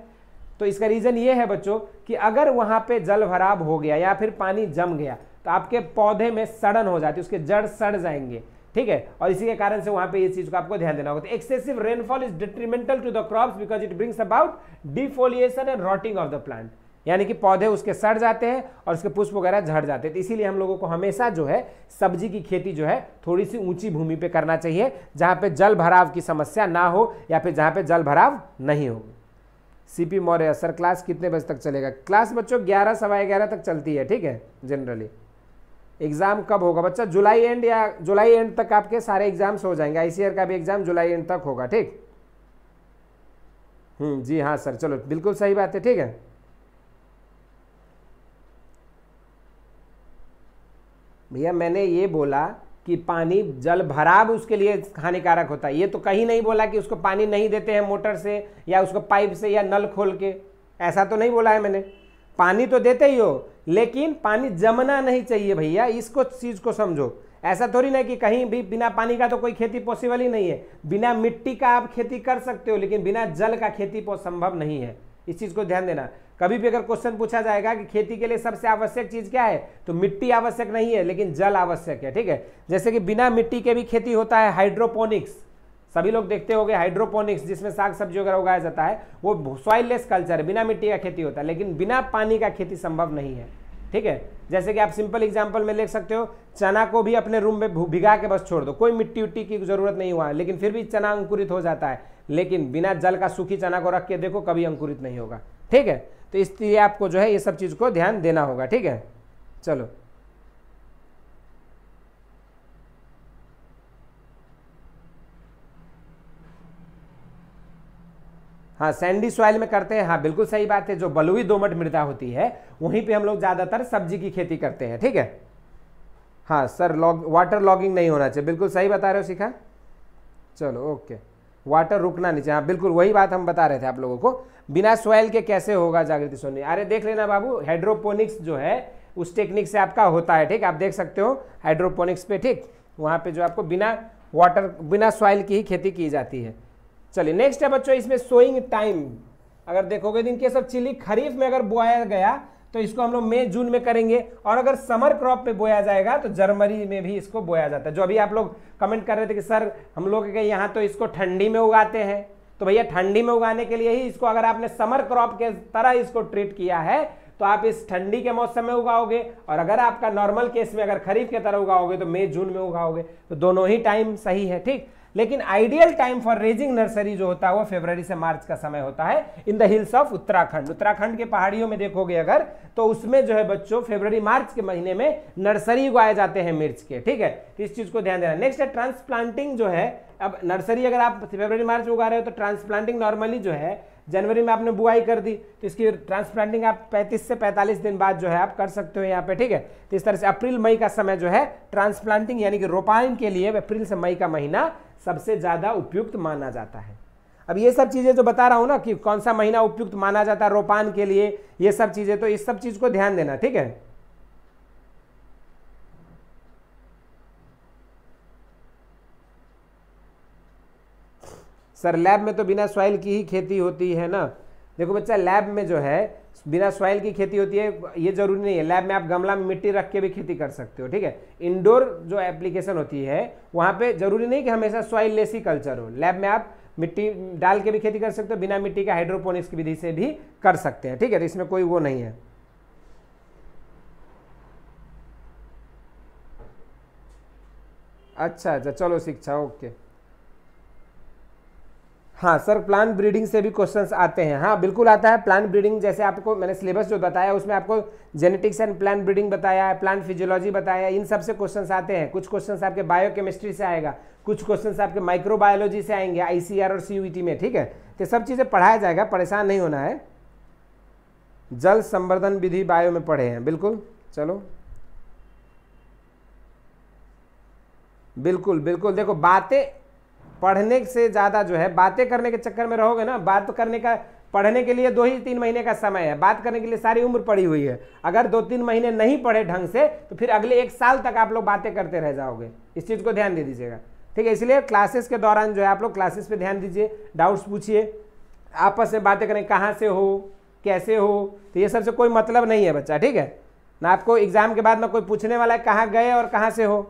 तो इसका रीज़न ये है बच्चों कि अगर वहाँ पर जल हो गया या फिर पानी जम गया तो आपके पौधे में सड़न हो जाती है उसके जड़ सड़ जाएंगे ठीक है और इसी के कारण से वहां पे ये चीज़ को आपको ध्यान देना होगा तो excessive rainfall is detrimental to the crops because it brings about defoliation and rotting of the plant यानी कि पौधे उसके सड़ जाते हैं और उसके पुष्प वगैरह झड़ जाते हैं तो इसीलिए हम लोगों को हमेशा जो है सब्जी की खेती जो है थोड़ी सी ऊंची भूमि पे करना चाहिए जहां पे जल भराव की समस्या ना हो या फिर जहां पे जल भराव नहीं हो सीपी मौर्य सर क्लास कितने बजे तक चलेगा क्लास बच्चों ग्यारह सवा ग्यारह तक चलती है ठीक है जनरली एग्ज़ाम कब होगा बच्चा जुलाई एंड या जुलाई एंड तक आपके सारे एग्ज़ाम्स हो जाएंगे आईसीआर का भी एग्ज़ाम जुलाई एंड तक होगा ठीक हम्म, जी हाँ सर चलो बिल्कुल सही बात है ठीक है भैया मैंने ये बोला कि पानी जल भराव उसके लिए हानिकारक होता है ये तो कहीं नहीं बोला कि उसको पानी नहीं देते हैं मोटर से या उसको पाइप से या नल खोल के ऐसा तो नहीं बोला है मैंने पानी तो देते ही हो लेकिन पानी जमना नहीं चाहिए भैया इसको चीज़ को समझो ऐसा थोड़ी ना कि कहीं भी बिना पानी का तो कोई खेती पॉसिबल ही नहीं है बिना मिट्टी का आप खेती कर सकते हो लेकिन बिना जल का खेती संभव नहीं है इस चीज़ को ध्यान देना कभी भी अगर क्वेश्चन पूछा जाएगा कि खेती के लिए सबसे आवश्यक चीज़ क्या है तो मिट्टी आवश्यक नहीं है लेकिन जल आवश्यक है ठीक है जैसे कि बिना मिट्टी के भी खेती होता है हाइड्रोपोनिक्स सभी लोग देखते होंगे हाइड्रोपोनिक्स जिसमें साग सब्जी वगैरह उगाया जाता है वो सॉइललेस कल्चर है बिना मिट्टी का खेती होता है लेकिन बिना पानी का खेती संभव नहीं है ठीक है जैसे कि आप सिंपल एग्जाम्पल में ले सकते हो चना को भी अपने रूम में भिगा के बस छोड़ दो कोई मिट्टी उट्टी की जरूरत नहीं हुआ है लेकिन फिर भी चना अंकुरित हो जाता है लेकिन बिना जल का सूखी चना को रख के देखो कभी अंकुरित नहीं होगा ठीक है तो इसलिए आपको जो है ये सब चीज़ को ध्यान देना होगा ठीक है चलो हाँ सैंडी सॉइल में करते हैं हाँ बिल्कुल सही बात है जो बलुई दोमट मृदा होती है वहीं पे हम लोग ज़्यादातर सब्जी की खेती करते हैं ठीक है हाँ सर लॉग वाटर लॉगिंग नहीं होना चाहिए बिल्कुल सही बता रहे हो शिखा चलो ओके वाटर रुकना नहीं चाहिए हाँ बिल्कुल वही बात हम बता रहे थे आप लोगों को बिना सॉइल के कैसे होगा जागृति सोनी अरे देख लेना बाबू हाइड्रोपोनिक्स जो है उस टेक्निक से आपका होता है ठीक आप देख सकते हो हाइड्रोपोनिक्स पे ठीक वहाँ पे जो आपको बिना वाटर बिना सॉइल की ही खेती की जाती है चलिए नेक्स्ट है बच्चों इसमें सोइंग टाइम अगर देखोगे दिन तो इनके सब चिली खरीफ में अगर बोया गया तो इसको हम लोग मई जून में करेंगे और अगर समर क्रॉप में बोया जाएगा तो जनवरी में भी इसको बोया जाता है जो अभी आप लोग कमेंट कर रहे थे कि सर हम लोग के यहाँ तो इसको ठंडी में उगाते हैं तो भैया ठंडी में उगाने के लिए ही इसको अगर आपने समर क्रॉप के तरह इसको ट्रीट किया है तो आप इस ठंडी के मौसम में उगाओगे और अगर आपका नॉर्मल केस में अगर खरीफ के तरह उगाओगे तो मई जून में उगाओगे तो दोनों ही टाइम सही है ठीक लेकिन ideal time for raising nursery जो होता है वो फेब्रवरी से मार्च का समय होता है in the hills of Uttarakhand Uttarakhand के पहाड़ियों में देखोगे अगर तो उसमें जो है बच्चों फेब्रवरी मार्च के महीने में नर्सरी उगाए जाते हैं मिर्च के ठीक है तो इस चीज को ध्यान देना नेक्स्ट है ट्रांसप्लांटिंग जो है अब नर्सरी अगर आप फेब्रवरी मार्च उगा रहे हो तो ट्रांसप्लांटिंग नॉर्मली जो है जनवरी में आपने बुआई कर दी तो इसकी ट्रांसप्लांटिंग आप 35 से 45 दिन बाद जो है आप कर सकते हो यहाँ पे ठीक है तो इस तरह से अप्रैल मई का समय जो है ट्रांसप्लांटिंग यानी कि रोपाइन के लिए अप्रैल से मई का महीना सबसे ज़्यादा उपयुक्त माना जाता है अब ये सब चीज़ें जो बता रहा हूँ ना कि कौन सा महीना उपयुक्त माना जाता है रोपान के लिए ये सब चीज़ें तो इस सब चीज़ को ध्यान देना ठीक है सर लैब में तो बिना सॉइल की ही खेती होती है ना देखो बच्चा लैब में जो है बिना सॉइल की खेती होती है ये जरूरी नहीं है लैब में आप गमला में मिट्टी रख के भी खेती कर सकते हो ठीक है इंडोर जो एप्लीकेशन होती है वहाँ पे जरूरी नहीं कि हमेशा सॉइल लेस ही कल्चर हो लैब में आप मिट्टी डाल के भी खेती कर सकते हो बिना मिट्टी के हाइड्रोपोनिक्स की विधि से भी कर सकते हैं ठीक है तो इसमें कोई वो नहीं है अच्छा अच्छा चलो शिक्षा ओके हाँ सर प्लान ब्रीडिंग से भी क्वेश्चंस आते हैं हाँ बिल्कुल आता है प्लान ब्रीडिंग जैसे आपको मैंने सिलेबस जो बताया उसमें आपको जेनेटिक्स एंड प्लान ब्रीडिंग बताया है प्लान फिजियोलॉजी बताया इन सब से क्वेश्चंस आते हैं कुछ क्वेश्चंस आपके बायोकेमिस्ट्री से आएगा कुछ क्वेश्चंस आपके माइक्रोबायोलॉजी से आएंगे आईसीआर और सीयूईटी में ठीक है तो सब चीज़ें पढ़ाया जाएगा परेशान नहीं होना है जल संवर्धन विधि बायो में पढ़े हैं बिल्कुल चलो बिल्कुल बिल्कुल देखो बातें पढ़ने से ज़्यादा जो है बातें करने के चक्कर में रहोगे ना बात करने का पढ़ने के लिए दो ही तीन महीने का समय है बात करने के लिए सारी उम्र पड़ी हुई है अगर दो तीन महीने नहीं पढ़े ढंग से तो फिर अगले एक साल तक आप लोग बातें करते रह जाओगे इस चीज़ को ध्यान दे दीजिएगा ठीक है इसलिए क्लासेस के दौरान जो है आप लोग क्लासेस पे ध्यान दीजिए डाउट्स पूछिए आपस में बातें करें कहाँ से हो कैसे हो तो ये सबसे कोई मतलब नहीं है बच्चा ठीक है ना आपको एग्ज़ाम के बाद ना कोई पूछने वाला है कहाँ गए और कहाँ से हो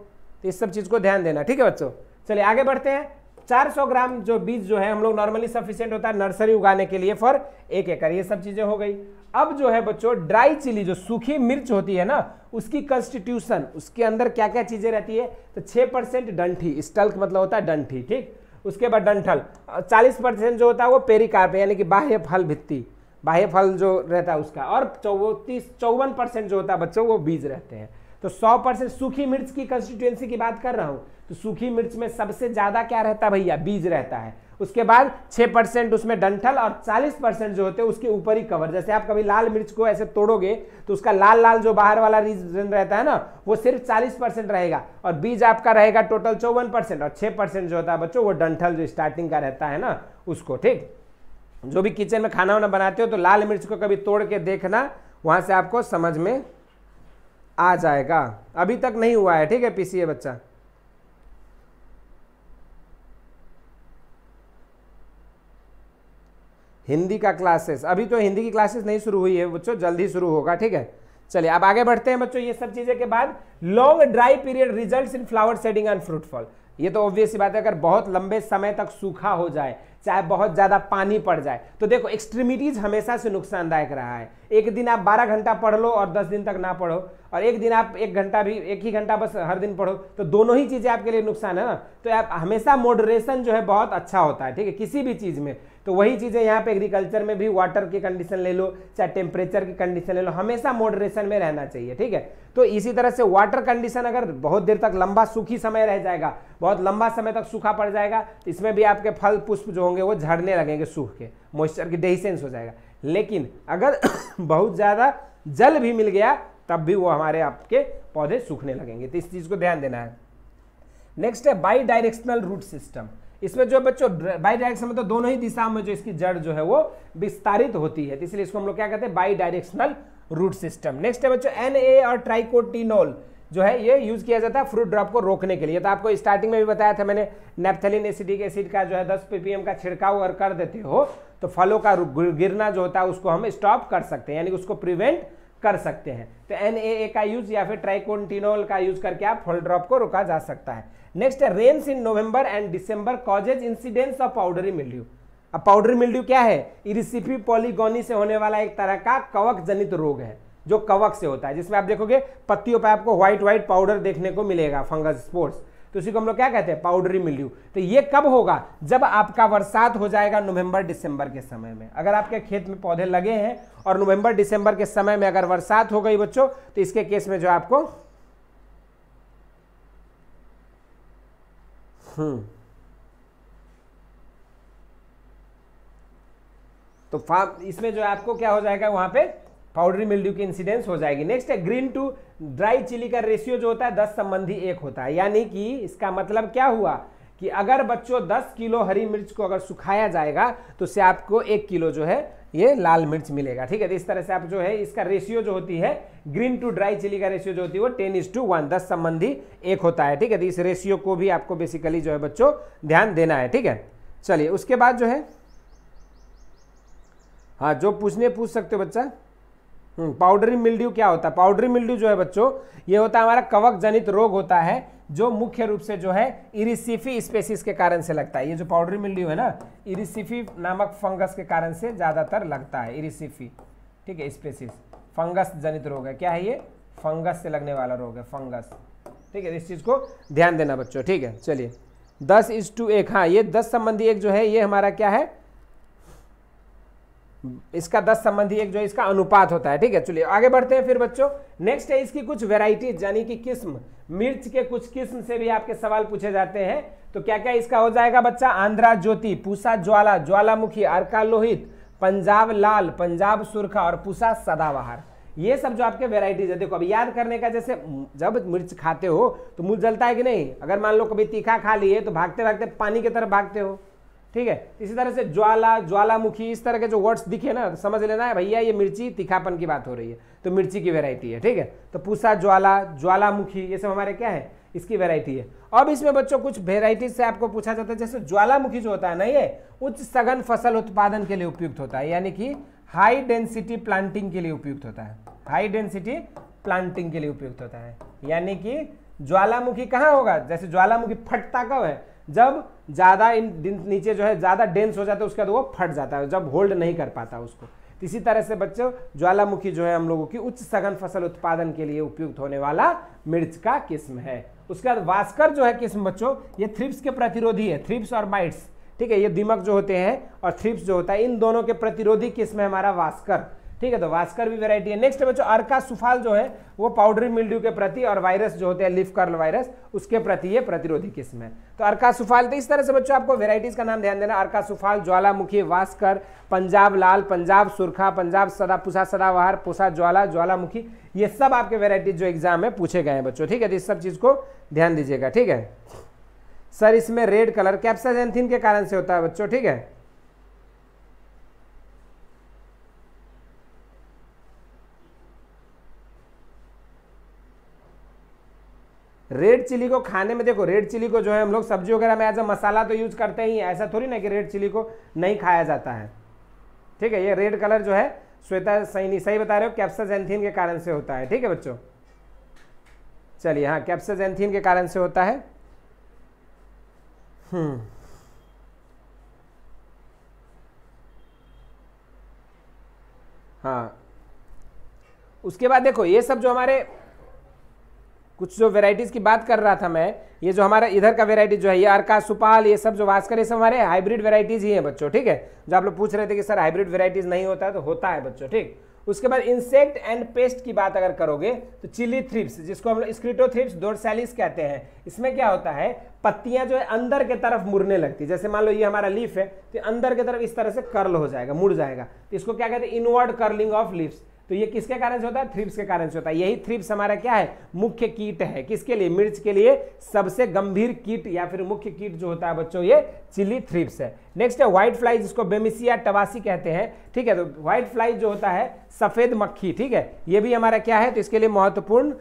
तो इस सब चीज़ को ध्यान देना ठीक है बच्चों चलिए आगे बढ़ते हैं 400 ग्राम जो बीज जो है हम लोग नॉर्मली सफिशियंट होता है नर्सरी उगाने के लिए फॉर एक एकड़ ये सब चीज़ें हो गई अब जो है बच्चों ड्राई चिली जो सूखी मिर्च होती है ना उसकी कंस्टिट्यूशन उसके अंदर क्या क्या चीज़ें रहती है तो 6 परसेंट डंठी स्टल्क मतलब होता है डंठी ठीक उसके बाद डंठल 40 परसेंट जो होता है वो पेरिकार्प यानी कि बाह्य फल भित्ती बाह्य फल जो रहता है उसका और चौतीस चौवन जो होता है बच्चों वो बीज रहते हैं तो सौ सूखी मिर्च की कंस्टिट्यूएंसी की बात कर रहा हूँ तो सूखी मिर्च में सबसे ज़्यादा क्या रहता है भैया बीज रहता है उसके बाद 6 परसेंट उसमें डंठल और 40 परसेंट जो होते हैं उसके ऊपर ही कवर जैसे आप कभी लाल मिर्च को ऐसे तोड़ोगे तो उसका लाल लाल जो बाहर वाला रीजन रहता है ना वो सिर्फ 40 परसेंट रहेगा और बीज आपका रहेगा टोटल चौवन परसेंट और 6 परसेंट जो होता है बच्चों वो डंठल जो स्टार्टिंग का रहता है ना उसको ठीक जो भी किचन में खाना वाना बनाते हो तो लाल मिर्च को कभी तोड़ के देखना वहां से आपको समझ में आ जाएगा अभी तक नहीं हुआ है ठीक है पीसीए बच्चा हिंदी का क्लासेस अभी तो हिंदी की क्लासेस नहीं शुरू हुई है बच्चों जल्दी शुरू होगा ठीक है चलिए अब आगे बढ़ते हैं बच्चों ये सब चीज़ें के बाद long dry period results in flower shedding and fruit fall ये तो ऑब्वियस बात है अगर बहुत लंबे समय तक सूखा हो जाए चाहे बहुत ज़्यादा पानी पड़ जाए तो देखो एक्सट्रीमिटीज़ हमेशा से नुकसानदायक रहा है एक दिन आप 12 घंटा पढ़ लो और 10 दिन तक ना पढ़ो और एक दिन आप एक घंटा भी एक ही घंटा बस हर दिन पढ़ो तो दोनों ही चीज़ें आपके लिए नुकसान है ना तो आप हमेशा मॉडरेशन जो है बहुत अच्छा होता है ठीक है किसी भी चीज़ में तो वही चीज़ें यहाँ पे एग्रीकल्चर में भी वाटर की कंडीशन ले लो चाहे टेम्परेचर की कंडीशन ले लो हमेशा मॉडरेशन में रहना चाहिए ठीक है तो इसी तरह से वाटर कंडीशन अगर बहुत देर तक लंबा सूखी समय रह जाएगा बहुत लंबा समय तक सूखा पड़ जाएगा तो इसमें भी आपके फल पुष्प जो होंगे वो झड़ने लगेंगे सूख के मॉइस्चर की डेहिसेंस हो जाएगा लेकिन अगर <coughs> बहुत ज़्यादा जल भी मिल गया तब भी वो हमारे आपके पौधे सूखने लगेंगे तो इस चीज़ को ध्यान देना है नेक्स्ट है बाई डायरेक्शनल रूट सिस्टम इसमें जो बच्चों बाई डायरेक्शन मतलब दोनों ही दिशा में जो इसकी जड़ जो है वो विस्तारित होती है तो इसलिए इसको हम लोग क्या कहते हैं bidirectional root system next है बच्चों एन ए और ट्राइकोटिनोल जो है ये यूज़ किया जाता है फ्रूट ड्रॉप को रोकने के लिए तो आपको स्टार्टिंग में भी बताया था मैंने नेपथेलिन एसिडिक एसिड का जो है 10 पीपीएम का छिड़काव अगर कर देते हो तो फलों का गिरना जो होता है उसको हम स्टॉप कर सकते हैं यानी उसको प्रिवेंट कर सकते हैं तो एन का यूज़ या फिर ट्राइकोटिनोल का यूज़ करके आप फल ड्रॉप को रोका जा सकता है नेक्स्ट है rains in November and December causes incidence of powdery mildew अब पाउडरी मिल्ड्यू क्या है इरिसिपी पॉलीगोनी से होने वाला एक तरह का कवक जनित रोग है जो कवक से होता है जिसमें आप देखोगे पत्तियों पर आपको व्हाइट व्हाइट पाउडर देखने को मिलेगा फंगस स्पोर्ट्स तो उसी को हम लोग क्या कहते हैं पाउडरी मिल्ड्यू तो ये कब होगा जब आपका बरसात हो जाएगा नवंबर दिसंबर के समय में अगर आपके खेत में पौधे लगे हैं और नवंबर दिसंबर के समय में अगर बरसात हो गई बच्चों तो इसके केस में जो आपको हम्म। तो इसमें जो आपको क्या हो जाएगा वहां पे पाउडरी मिल्ड्यू की इंसिडेंस हो जाएगी नेक्स्ट है ग्रीन टू ड्राई चिली का रेशियो जो होता है दस संबंधी एक होता है यानी कि इसका मतलब क्या हुआ कि अगर बच्चों 10 किलो हरी मिर्च को अगर सुखाया जाएगा तो से आपको एक किलो जो है ये लाल मिर्च मिलेगा ठीक है तो इस तरह से आप जो है इसका रेशियो जो होती है ग्रीन टू ड्राई चिली का रेशियो जो होती है वो टेन इज टू वन दस संबंधी एक होता है ठीक है तो इस रेशियो को भी आपको बेसिकली जो है बच्चों ध्यान देना है ठीक है चलिए उसके बाद जो है हाँ जो पूछने पूछ सकते हो बच्चा पाउडरी हम्म, मिल्ड्यू क्या होता है पाउडरी मिल्ड्यू जो है बच्चों ये होता है हमारा कवक जनित रोग होता है जो मुख्य रूप से जो है इरिसिफी स्पेसिस के कारण से लगता है ये जो पाउडरी मिल्ड्यू है ना इरिसिफी नामक फंगस के कारण से ज़्यादातर लगता है इरिसिफी ठीक है स्पेसिस फंगस जनित रोग है क्या है ये फंगस से लगने वाला रोग है फंगस ठीक है इस चीज़ को ध्यान देना बच्चों ठीक है चलिए दस इज टू एक हाँ ये दस संबंधी एक जो है ये हमारा क्या है इसका दस संबंधी एक जो इसका अनुपात होता है ठीक है चलिए आगे बढ़ते हैं फिर बच्चों नेक्स्ट है इसकी कुछ वेराइटी यानी कि किस्म मिर्च के कुछ किस्म से भी आपके सवाल पूछे जाते हैं तो क्या क्या इसका हो जाएगा बच्चा आंध्रा ज्योति पूसा ज्वाला ज्वालामुखी अर्का लोहित पंजाब लाल पंजाब सुरखा और पूसा सदाबहार ये सब जो आपके वेराइटीज है देखो अभी याद करने का जैसे जब मिर्च खाते हो तो मुंह जलता है कि नहीं अगर मान लो कभी तीखा खा लिए तो भागते भागते पानी की तरफ भागते हो ठीक है इसी तरह से ज्वाला ज्वालामुखी इस तरह के जो वर्ड्स दिखे ना तो समझ लेना है भैया ये मिर्ची तीखापन की बात हो रही है तो मिर्ची की वेराइटी है ठीक है तो पूसा ज्वाला ज्वालामुखी ये सब हमारे क्या है इसकी वेराइटी है अब इसमें बच्चों कुछ वेराइटीज से आपको पूछा जाता है जैसे ज्वालामुखी जो होता है ना ये उच्च सघन फसल उत्पादन के लिए उपयुक्त होता है यानी कि हाई डेंसिटी प्लांटिंग के लिए उपयुक्त होता है हाई डेंसिटी प्लांटिंग के लिए उपयुक्त होता है यानी कि ज्वालामुखी कहाँ होगा जैसे ज्वालामुखी फटता कब है जब ज़्यादा इन नीचे जो है ज़्यादा डेंस हो जाता है उसके बाद वो फट जाता है जब होल्ड नहीं कर पाता उसको इसी तरह से बच्चों ज्वालामुखी जो है हम लोगों की उच्च सघन फसल उत्पादन के लिए उपयुक्त होने वाला मिर्च का किस्म है उसके बाद वास्कर जो है किस्म बच्चों ये थ्रिप्स के प्रतिरोधी है थ्रिप्स और माइट्स ठीक है ये दिमक जो होते हैं और थ्रिप्स जो होता है इन दोनों के प्रतिरोधी किस्म है हमारा वास्कर ठीक है तो वास्कर भी वेराइटी है नेक्स्ट बच्चों अर्का सुफाल जो है वो पाउडरी मिल्ड्यू के प्रति और वायरस जो होते हैं लिफ कर्ल वायरस उसके प्रति ये प्रतिरोधी किस्म है तो अर्का सुफाल तो इस तरह से बच्चों आपको वेराइटीज का नाम ध्यान देना अर्का सुफाल ज्वालामुखी वास्कर पंजाब लाल पंजाब सुरखा पंजाब सदा पुसा सदाबहार पुसा ज्वाला ज्वालामुखी ये सब आपके वेराइटीज जो एग्जाम में पूछे गए हैं बच्चों ठीक है तो इस सब चीज़ को ध्यान दीजिएगा ठीक है सर इसमें रेड कलर कैप्साजेंथिन के कारण से होता है बच्चों ठीक है रेड चिली को खाने में देखो रेड चिली को जो है हम लोग सब्जी वगैरह में एज अ मसाला तो यूज करते ही ऐसा थोड़ी ना कि रेड चिली को नहीं खाया जाता है ठीक है ये रेड कलर जो है श्वेता सैनी सही बता रहे हो कैप्सज के कारण से होता है ठीक है बच्चों चलिए हाँ कैप्सज के कारण से होता है हम्म। हाँ उसके बाद देखो ये सब जो हमारे कुछ जो वेराइटीज़ की बात कर रहा था मैं ये जो हमारा इधर का वेराइटी जो है ये अर्का सुपाल ये सब जो वास्कर ये सब हमारे हाइब्रिड वेराइटीज़ ही हैं बच्चों ठीक है जो आप लोग पूछ रहे थे कि सर हाइब्रिड वेराइटीज़ नहीं होता है तो होता है बच्चों ठीक उसके बाद इंसेक्ट एंड पेस्ट की बात अगर करोगे तो चिली थ्रिप्स जिसको हम लोग थ्रिप्स डोरसैलिस कहते हैं इसमें क्या होता है पत्तियां जो है अंदर के तरफ मुड़ने लगती है जैसे मान लो ये हमारा लीफ है तो अंदर की तरफ इस तरह से कर्ल हो जाएगा मुड़ जाएगा तो इसको क्या कहते हैं इनवर्ड कर्लिंग ऑफ लीव्स तो ये किसके कारण से होता है थ्रिप्स के कारण से होता है यही थ्रिप्स हमारा क्या है मुख्य कीट है किसके लिए मिर्च के लिए सबसे गंभीर कीट या फिर मुख्य कीट जो होता है बच्चों ये चिली थ्रिप्स है नेक्स्ट है व्हाइट फ्लाई जिसको बेमिसिया टवासी कहते हैं ठीक है तो व्हाइट फ्लाई जो होता है सफ़ेद मक्खी ठीक है ये भी हमारा क्या है तो इसके लिए महत्वपूर्ण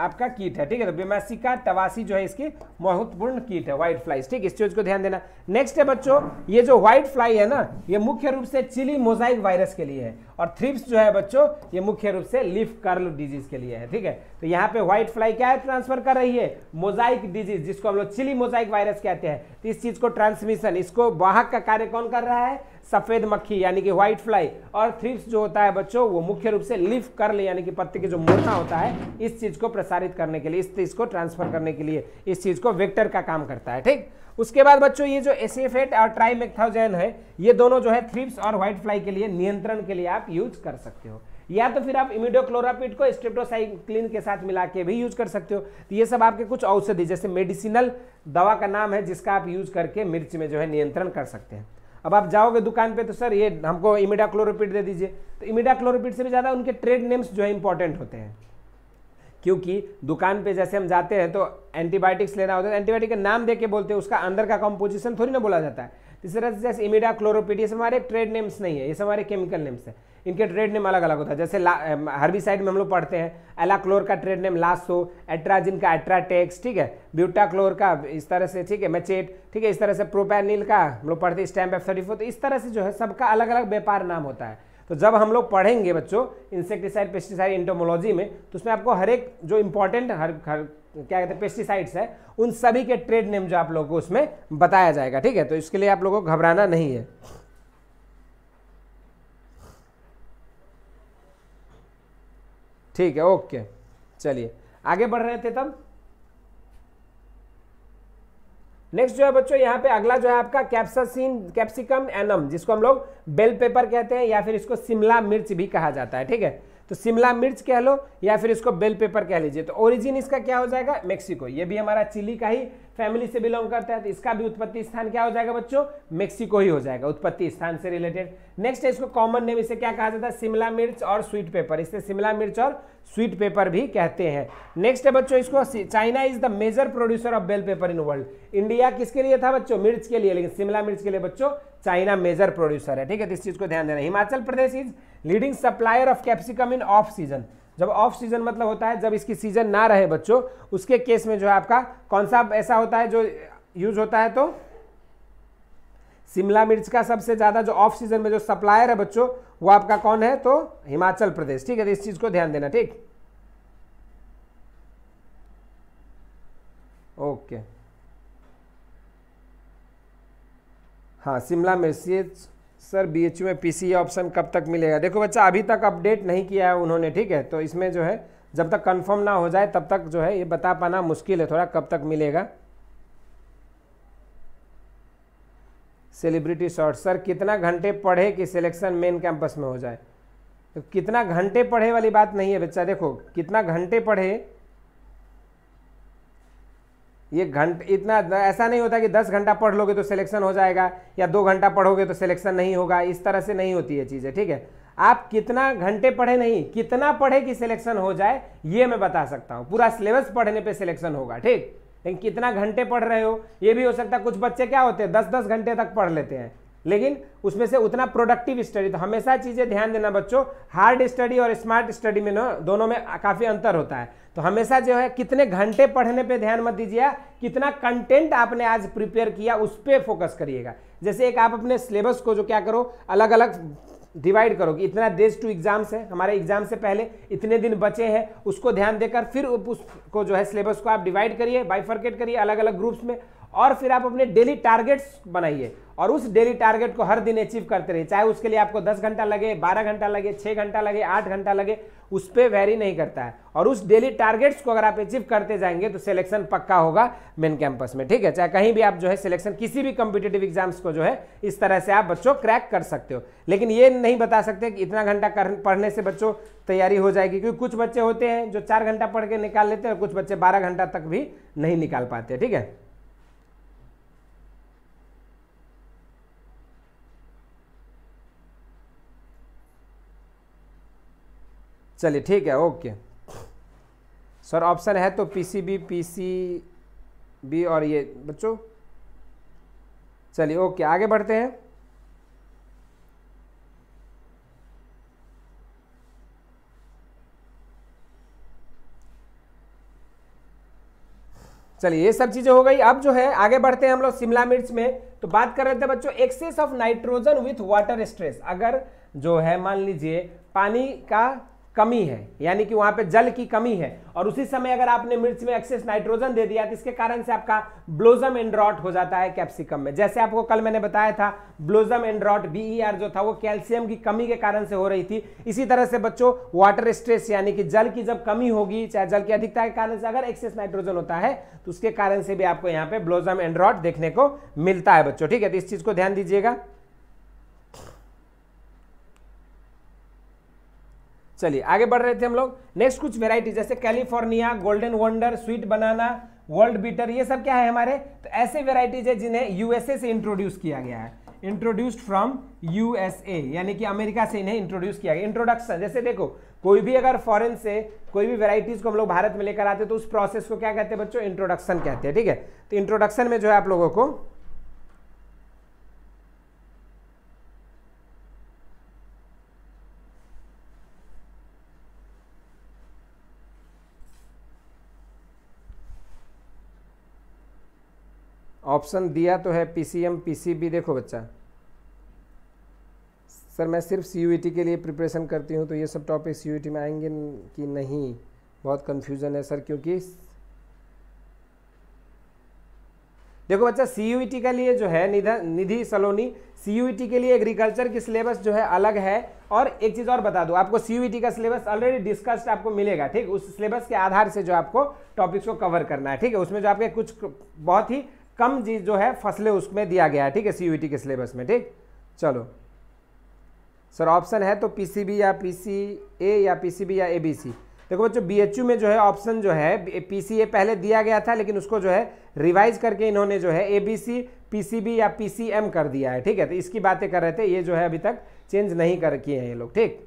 आपका कीट है ठीक है तो बेमासिका तवासी जो है इसकी महत्वपूर्ण कीट है व्हाइट फ्लाई ठीक इस चीज को ध्यान देना नेक्स्ट है बच्चों ये जो व्हाइट फ्लाई है ना ये मुख्य रूप से चिली मोजाइक वायरस के लिए है और थ्रिप्स जो है बच्चों ये मुख्य रूप से लिफ कर्ल डिजीज के लिए है ठीक है तो यहाँ पे व्हाइट फ्लाई क्या है ट्रांसफर कर रही है मोजाइक डिजीज जिसको हम लोग चिली मोजाइक वायरस कहते हैं तो इस चीज को ट्रांसमिशन इसको वाहक का कार्य कौन कर रहा है सफ़ेद मक्खी यानी कि व्हाइट फ्लाई और थ्रिप्स जो होता है बच्चों वो मुख्य रूप से कर ले यानी कि पत्ते के जो मोटा होता है इस चीज़ को प्रसारित करने के लिए इस चीज को ट्रांसफर करने के लिए इस चीज़ को वेक्टर का काम करता है ठीक उसके बाद बच्चों ये जो एसीफेट और ट्राइमेक्थोजैन है ये दोनों जो है थ्रिप्स और व्हाइट फ्लाई के लिए नियंत्रण के लिए आप यूज कर सकते हो या तो फिर आप इमिडोक्लोरापिड को स्ट्रेप्टोसाइक्लिन के साथ मिला के भी यूज कर सकते हो तो ये सब आपके कुछ औषधि जैसे मेडिसिनल दवा का नाम है जिसका आप यूज करके मिर्च में जो है नियंत्रण कर सकते हैं अब आप जाओगे दुकान पे तो सर ये हमको इमिडा क्लोरोपिड दे दीजिए तो इमिडा क्लोरोपिड से भी ज़्यादा उनके ट्रेड नेम्स जो है इंपॉर्टेंट होते हैं क्योंकि दुकान पे जैसे हम जाते हैं तो एंटीबायोटिक्स लेना होता है एंटीबायोटिक तो का नाम दे के बोलते हैं उसका अंदर का कॉम्पोजिशन थोड़ी ना बोला जाता है इस तरह से जैसे इमिडा क्लोरोपिड ये हमारे ट्रेड नेम्स नहीं है ये हमारे केमिकल नेम्स है इनके ट्रेड नेम अलग अलग होता है जैसे साइड में हम लोग पढ़ते हैं एलाक्लोर का ट्रेड नेम लास्टो एट्राजिन का एट्राटेक्स ठीक है ब्यूटाक्लोर का इस तरह से ठीक है मैचेट ठीक है इस तरह से प्रोपैनिल का हम लोग पढ़ते हैं स्टैम्प एफ थर्टी तो इस तरह से जो है सबका अलग अलग व्यापार नाम होता है तो जब हम लोग पढ़ेंगे बच्चों इंसेक्टिसाइड पेस्टिसाइड इंटोमोलॉजी में तो उसमें आपको हर एक जो इंपॉर्टेंट हर हर क्या कहते हैं पेस्टिसाइड्स है उन सभी के ट्रेड नेम जो आप लोगों को उसमें बताया जाएगा ठीक है तो इसके लिए आप लोगों को घबराना नहीं है ठीक है ओके चलिए आगे बढ़ रहे थे तब नेक्स्ट जो है बच्चों यहाँ पे अगला जो है आपका कैप्सासीन कैप्सिकम एनम जिसको हम लोग बेल पेपर कहते हैं या फिर इसको शिमला मिर्च भी कहा जाता है ठीक है तो शिमला मिर्च कह लो या फिर इसको बेल पेपर कह लीजिए तो ओरिजिन इसका क्या हो जाएगा मेक्सिको ये भी हमारा चिली का ही फैमिली से बिलोंग करता है तो इसका भी उत्पत्ति स्थान क्या हो जाएगा बच्चों मेक्सिको ही हो जाएगा उत्पत्ति स्थान से रिलेटेड नेक्स्ट है इसको कॉमन नेम इसे क्या कहा जाता है शिमला मिर्च और स्वीट पेपर इसे शिमला मिर्च और स्वीट पेपर भी कहते हैं नेक्स्ट है बच्चों इसको China is the major producer of bell pepper in world India किसके लिए था बच्चों मिर्च के लिए लेकिन शिमला मिर्च के लिए बच्चों चाइना मेजर प्रोड्यूसर है ठीक है तो इस चीज़ को ध्यान देना Himachal Pradesh is leading supplier of capsicum in off season जब ऑफ सीजन मतलब होता है जब इसकी सीजन ना रहे बच्चों उसके केस में जो है आपका कौन सा ऐसा होता है जो यूज होता है तो शिमला मिर्च का सबसे ज़्यादा जो ऑफ सीजन में जो सप्लायर है बच्चों वो आपका कौन है तो हिमाचल प्रदेश ठीक है तो इस चीज़ को ध्यान देना ठीक ओके हाँ शिमला मिर्च सर बी एच यू में पी ऑप्शन e कब तक मिलेगा देखो बच्चा अभी तक अपडेट नहीं किया है उन्होंने ठीक है तो इसमें जो है जब तक कंफर्म ना हो जाए तब तक जो है ये बता पाना मुश्किल है थोड़ा कब तक मिलेगा सेलिब्रिटी शॉर्ट सर कितना घंटे पढ़े कि सिलेक्शन मेन कैंपस में हो जाए तो कितना घंटे पढ़े वाली बात नहीं है बच्चा देखो कितना घंटे पढ़े ये घंट इतना ऐसा नहीं होता कि दस घंटा पढ़ लोगे तो सिलेक्शन हो जाएगा या दो घंटा पढ़ोगे तो सिलेक्शन नहीं होगा इस तरह से नहीं होती है चीज़ें ठीक है आप कितना घंटे पढ़े नहीं कितना पढ़े कि सिलेक्शन हो जाए ये मैं बता सकता हूँ पूरा सिलेबस पढ़ने पे सिलेक्शन होगा ठीक लेकिन कितना घंटे पढ़ रहे हो ये भी हो सकता है कुछ बच्चे क्या होते हैं दस दस घंटे तक पढ़ लेते हैं लेकिन उसमें से उतना प्रोडक्टिव स्टडी तो हमेशा चीज़ें ध्यान देना बच्चों हार्ड स्टडी और स्मार्ट स्टडी में ना दोनों में काफ़ी अंतर होता है तो हमेशा जो है कितने घंटे पढ़ने पे ध्यान मत दीजिएगा कितना कंटेंट आपने आज प्रिपेयर किया उस पर फोकस करिएगा जैसे एक आप अपने सिलेबस को जो क्या करो अलग अलग डिवाइड करो कि इतना डेज टू एग्जाम्स है हमारे एग्जाम से पहले इतने दिन बचे हैं उसको ध्यान देकर फिर उसको जो है सिलेबस को आप डिवाइड करिए बाइफर्केट करिए अलग अलग ग्रुप्स में और फिर आप अपने डेली टारगेट्स बनाइए और उस डेली टारगेट को हर दिन अचीव करते रहिए चाहे उसके लिए आपको 10 घंटा लगे 12 घंटा लगे 6 घंटा लगे 8 घंटा लगे उस पर वेरी नहीं करता है और उस डेली टारगेट्स को अगर आप अचीव करते जाएंगे तो सिलेक्शन पक्का होगा मेन कैंपस में ठीक है चाहे कहीं भी आप जो है सिलेक्शन किसी भी कॉम्पिटेटिव एग्जाम्स को जो है इस तरह से आप बच्चों क्रैक कर सकते हो लेकिन ये नहीं बता सकते कि इतना घंटा पढ़ने से बच्चों तैयारी हो जाएगी क्योंकि कुछ बच्चे होते हैं जो चार घंटा पढ़ के निकाल लेते हैं और कुछ बच्चे बारह घंटा तक भी नहीं निकाल पाते ठीक है चलिए ठीक है ओके सर ऑप्शन है तो पीसीबी पीसीबी और ये बच्चों चलिए ओके आगे बढ़ते हैं चलिए ये सब चीजें हो गई अब जो है आगे बढ़ते हैं हम लोग शिमला मिर्च में तो बात कर रहे थे बच्चों excess of nitrogen with water stress अगर जो है मान लीजिए पानी का कमी है यानी कि वहां पे जल की कमी है और उसी समय अगर आपने मिर्च में एक्सेस नाइट्रोजन दे दिया तो इसके कारण से आपका ब्लोजम एंड्रॉट हो जाता है कैप्सिकम में जैसे आपको कल मैंने बताया था ब्लोजम एंड्रॉट रॉट बीईआर जो था वो कैल्शियम की कमी के कारण से हो रही थी इसी तरह से बच्चों वाटर स्ट्रेस यानी कि जल की जब कमी होगी चाहे जल की अधिकता के कारण से अगर एक्सेस नाइट्रोजन होता है तो उसके कारण से भी आपको यहाँ पे ब्लोजम एंड्रॉट देखने को मिलता है बच्चों ठीक है तो इस चीज को ध्यान दीजिएगा चलिए आगे बढ़ रहे थे हम लोग नेक्स्ट कुछ वेराइटी जैसे California golden wonder sweet banana world beater ये सब क्या है हमारे तो ऐसे वेराइटीज है जिन्हें यूएसए से इंट्रोड्यूस किया गया है इंट्रोड्यूस्ड फ्रॉम यूएसए यानी कि अमेरिका से इन्हें इंट्रोड्यूस किया गया इंट्रोडक्शन जैसे देखो कोई भी अगर फॉरेन से कोई भी वेराइटीज़ को हम लोग भारत में लेकर आते तो उस प्रोसेस को क्या कहते हैं बच्चों इंट्रोडक्शन कहते हैं ठीक है तो इंट्रोडक्शन में जो है आप लोगों को ऑप्शन दिया तो है पीसीएम पीसीबी देखो बच्चा सर मैं सिर्फ सी e के लिए प्रिपरेशन करती हूँ तो ये सब टॉपिक सी e में आएंगे कि नहीं बहुत कंफ्यूजन है सर क्योंकि देखो बच्चा सी e के लिए जो है निधि सलोनी सी के लिए एग्रीकल्चर की सिलेबस जो है अलग है और एक चीज़ और बता दू आपको सी का सिलेबस ऑलरेडी डिस्कस्ड आपको मिलेगा ठीक उस सिलेबस के आधार से जो आपको टॉपिक्स को कवर करना है ठीक है उसमें जो आपके कुछ बहुत ही कम चीज जो है फसलें उसमें दिया गया है ठीक है सीयूटी e के सिलेबस में ठीक चलो सर ऑप्शन है तो पीसीबी या सी ए या पीसीबी या एबीसी देखो बच्चों बीएचयू में जो है ऑप्शन जो है पीसीए पहले दिया गया था लेकिन उसको जो है रिवाइज करके इन्होंने जो है एबीसी पीसीबी या पीसीएम कर दिया है ठीक है तो इसकी बातें कर रहे थे ये जो है अभी तक चेंज नहीं कर किए हैं ये लोग ठीक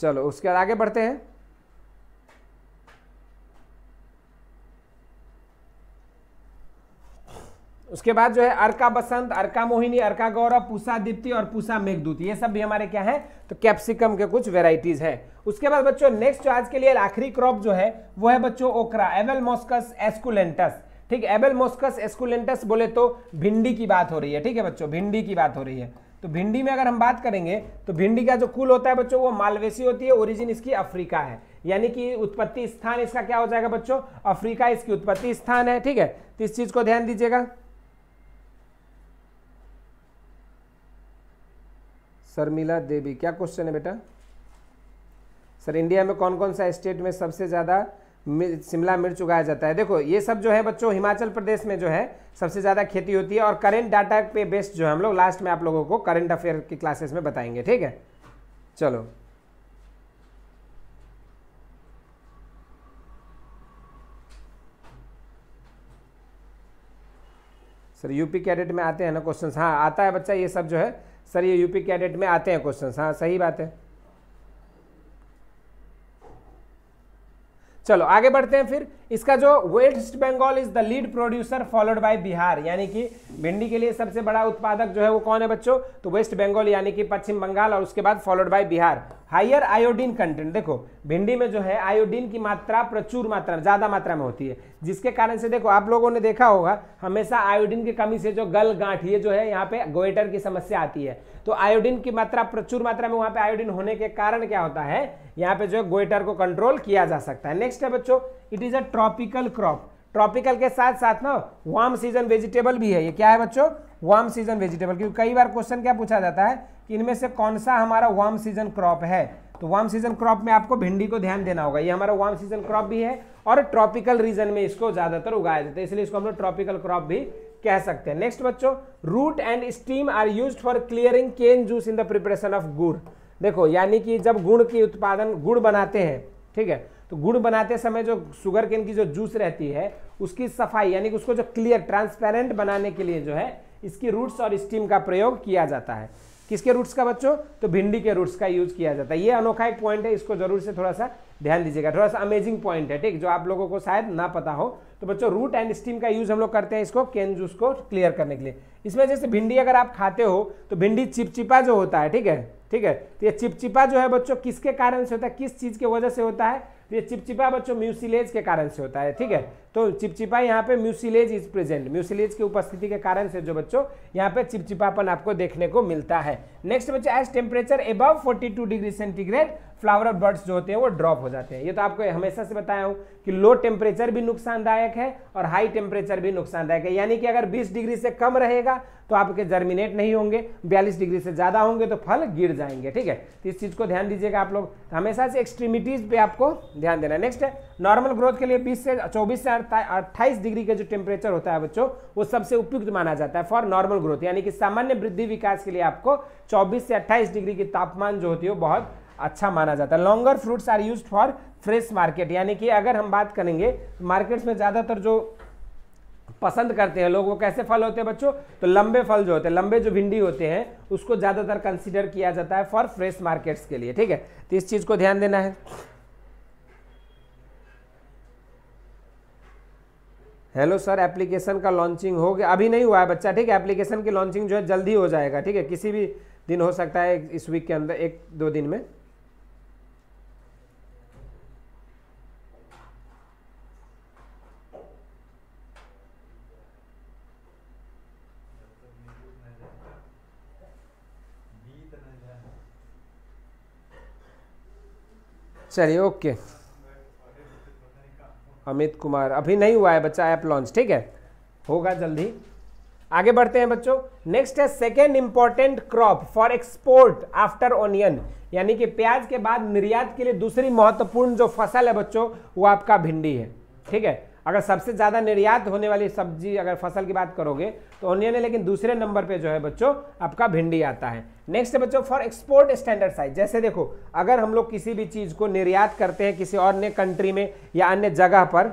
चलो उसके बाद आगे बढ़ते हैं उसके बाद जो है अर्का बसंत अर्का मोहिनी अर्का गौरव पूसा दीप्ति और पूसा मेघदूत ये सब भी हमारे क्या है तो कैप्सिकम के कुछ वेराइटीज है उसके बाद बच्चों नेक्स्ट आज के लिए आखिरी क्रॉप जो है वो है बच्चों ओकरा एवेल मोस्कस एस्कुलेंटस ठीक एवल मोस्कस एस्कुलेंटस बोले तो भिंडी की बात हो रही है ठीक है बच्चों भिंडी की बात हो रही है तो भिंडी में अगर हम बात करेंगे तो भिंडी का जो कुल होता है बच्चों वो मालवेसी होती है ओरिजिन इसकी अफ्रीका है यानी कि उत्पत्ति स्थान इसका क्या हो जाएगा बच्चों अफ्रीका इसकी उत्पत्ति स्थान है ठीक है तो इस चीज को ध्यान दीजिएगा शर्मिला देवी क्या क्वेश्चन है बेटा सर इंडिया में कौन कौन सा स्टेट में सबसे ज़्यादा शिमला मिर्च उगाया जाता है देखो ये सब जो है बच्चों हिमाचल प्रदेश में जो है सबसे ज़्यादा खेती होती है और करेंट डाटा पे बेस्ड जो है हम लोग लास्ट में आप लोगों को करेंट अफेयर की क्लासेस में बताएंगे ठीक है चलो सर यूपी कैडेट में आते हैं ना क्वेश्चंस हाँ आता है बच्चा ये सब जो है सर ये यूपी कैडेट में आते हैं क्वेश्चन हाँ सही बात है चलो आगे बढ़ते हैं फिर इसका जो West Bengal is the lead producer followed by Bihar यानी कि भिंडी के लिए सबसे बड़ा उत्पादक जो है वो कौन है बच्चों तो वेस्ट बंगाल यानी कि पश्चिम बंगाल और उसके बाद followed by Bihar higher iodine content देखो भिंडी में जो है आयोडीन की मात्रा प्रचुर मात्रा में ज़्यादा मात्रा में होती है जिसके कारण से देखो आप लोगों ने देखा होगा हमेशा आयोडीन की कमी से जो गल गांठ ये जो है यहाँ पे ग्वेटर की समस्या आती है तो आयोडीन की मात्रा प्रचुर मात्रा में वहाँ पे आयोडीन होने के कारण क्या होता है यहाँ पे जो है ग्वेटर को कंट्रोल किया जा सकता है नेक्स्ट है बच्चों it is a tropical crop tropical के साथ साथ ना वार्म सीजन वेजिटेबल भी है ये क्या है बच्चों वार्म सीजन वेजिटेबल क्योंकि कई बार क्वेश्चन क्या पूछा जाता है कि इनमें से कौन सा हमारा वार्म सीजन क्रॉप है तो वार्म सीजन क्रॉप में आपको भिंडी को ध्यान देना होगा ये हमारा वार्म सीजन क्रॉप भी है और ट्रॉपिकल रीजन में इसको ज़्यादातर उगाया जाता है इसलिए इसको हम लोग ट्रॉपिकल क्रॉप भी कह सकते हैं नेक्स्ट बच्चों root and stem are use for clearing cane juice in the preparation of gur देखो यानी कि जब गुड़ की उत्पादन गुड़ बनाते हैं ठीक है तो गुड़ बनाते समय जो शुगर केन की जो जूस रहती है उसकी सफाई यानी कि उसको जो क्लियर ट्रांसपेरेंट बनाने के लिए जो है इसकी रूट्स और स्टीम का प्रयोग किया जाता है किसके रूट्स का बच्चों तो भिंडी के रूट्स का यूज किया जाता है ये अनोखा एक पॉइंट है इसको जरूर से थोड़ा सा ध्यान दीजिएगा थोड़ा सा अमेजिंग पॉइंट है ठीक जो आप लोगों को शायद ना पता हो तो बच्चों रूट एंड स्टीम का यूज हम लोग करते हैं इसको केन जूस को क्लियर करने के लिए इसमें जैसे भिंडी अगर आप खाते हो तो भिंडी चिपचिपा जो होता है ठीक है ठीक है तो ये चिपचिपा जो है बच्चों किसके कारण से होता है किस चीज़ की वजह से होता है तो ये चिपचिपा बच्चों म्यूसिलेज के कारण से होता है ठीक है तो चिपचिपा यहाँ पे म्यूसिलेज इज प्रेजेंट म्यूसिलेज की उपस्थिति के कारण से जो बच्चों यहाँ पे चिपचिपापन आपको देखने को मिलता है नेक्स्ट बच्चे as temperature forty 42 degree centigrade flower of birds जो होते हैं वो ड्रॉप हो जाते हैं ये तो आपको हमेशा से बताया हूँ कि लो टेम्परेचर भी नुकसानदायक है और हाई टेम्परेचर भी नुकसानदायक है यानी कि अगर 20 डिग्री से कम रहेगा तो आपके जर्मिनेट नहीं होंगे 42 डिग्री से ज़्यादा होंगे तो फल गिर जाएंगे ठीक है तो इस चीज़ को ध्यान दीजिएगा आप लोग तो हमेशा से एक्सट्रीमिटीज़ पे आपको ध्यान देना है नेक्स्ट है नॉर्मल ग्रोथ के लिए बीस से चौबीस से अट्ठाईस डिग्री का जो टेम्परेचर होता है बच्चों वो सबसे उपयुक्त माना जाता है फॉर नॉर्मल ग्रोथ यानी कि सामान्य वृद्धि विकास के लिए आपको चौबीस से अट्ठाईस डिग्री की तापमान जो होती है वो बहुत अच्छा माना जाता है longer fruits are use for fresh market यानी कि अगर हम बात करेंगे तो मार्केट्स में ज़्यादातर जो पसंद करते हैं लोग वो कैसे फल होते हैं बच्चों तो लंबे फल जो होते हैं लंबे जो भिंडी होते हैं उसको ज़्यादातर कंसिडर किया जाता है फॉर फ्रेश मार्केट्स के लिए ठीक है तो इस चीज़ को ध्यान देना है हेलो सर एप्लीकेशन का लॉन्चिंग हो गया अभी नहीं हुआ है बच्चा ठीक है एप्लीकेशन की लॉन्चिंग जो है जल्दी हो जाएगा ठीक है किसी भी दिन हो सकता है इस वीक के अंदर एक दो दिन में चलिए ओके अमित कुमार अभी नहीं हुआ है बच्चा ऐप लॉन्च ठीक है होगा जल्दी आगे बढ़ते हैं बच्चों नेक्स्ट है second important crop for export after onion यानी कि प्याज के बाद निर्यात के लिए दूसरी महत्वपूर्ण जो फसल है बच्चों वो आपका भिंडी है ठीक है अगर सबसे ज़्यादा निर्यात होने वाली सब्जी अगर फसल की बात करोगे तो ऑनियन है लेकिन दूसरे नंबर पे जो है बच्चों आपका भिंडी आता है नेक्स्ट है बच्चों फॉर एक्सपोर्ट स्टैंडर्ड साइज जैसे देखो अगर हम लोग किसी भी चीज़ को निर्यात करते हैं किसी और अन्य कंट्री में या अन्य जगह पर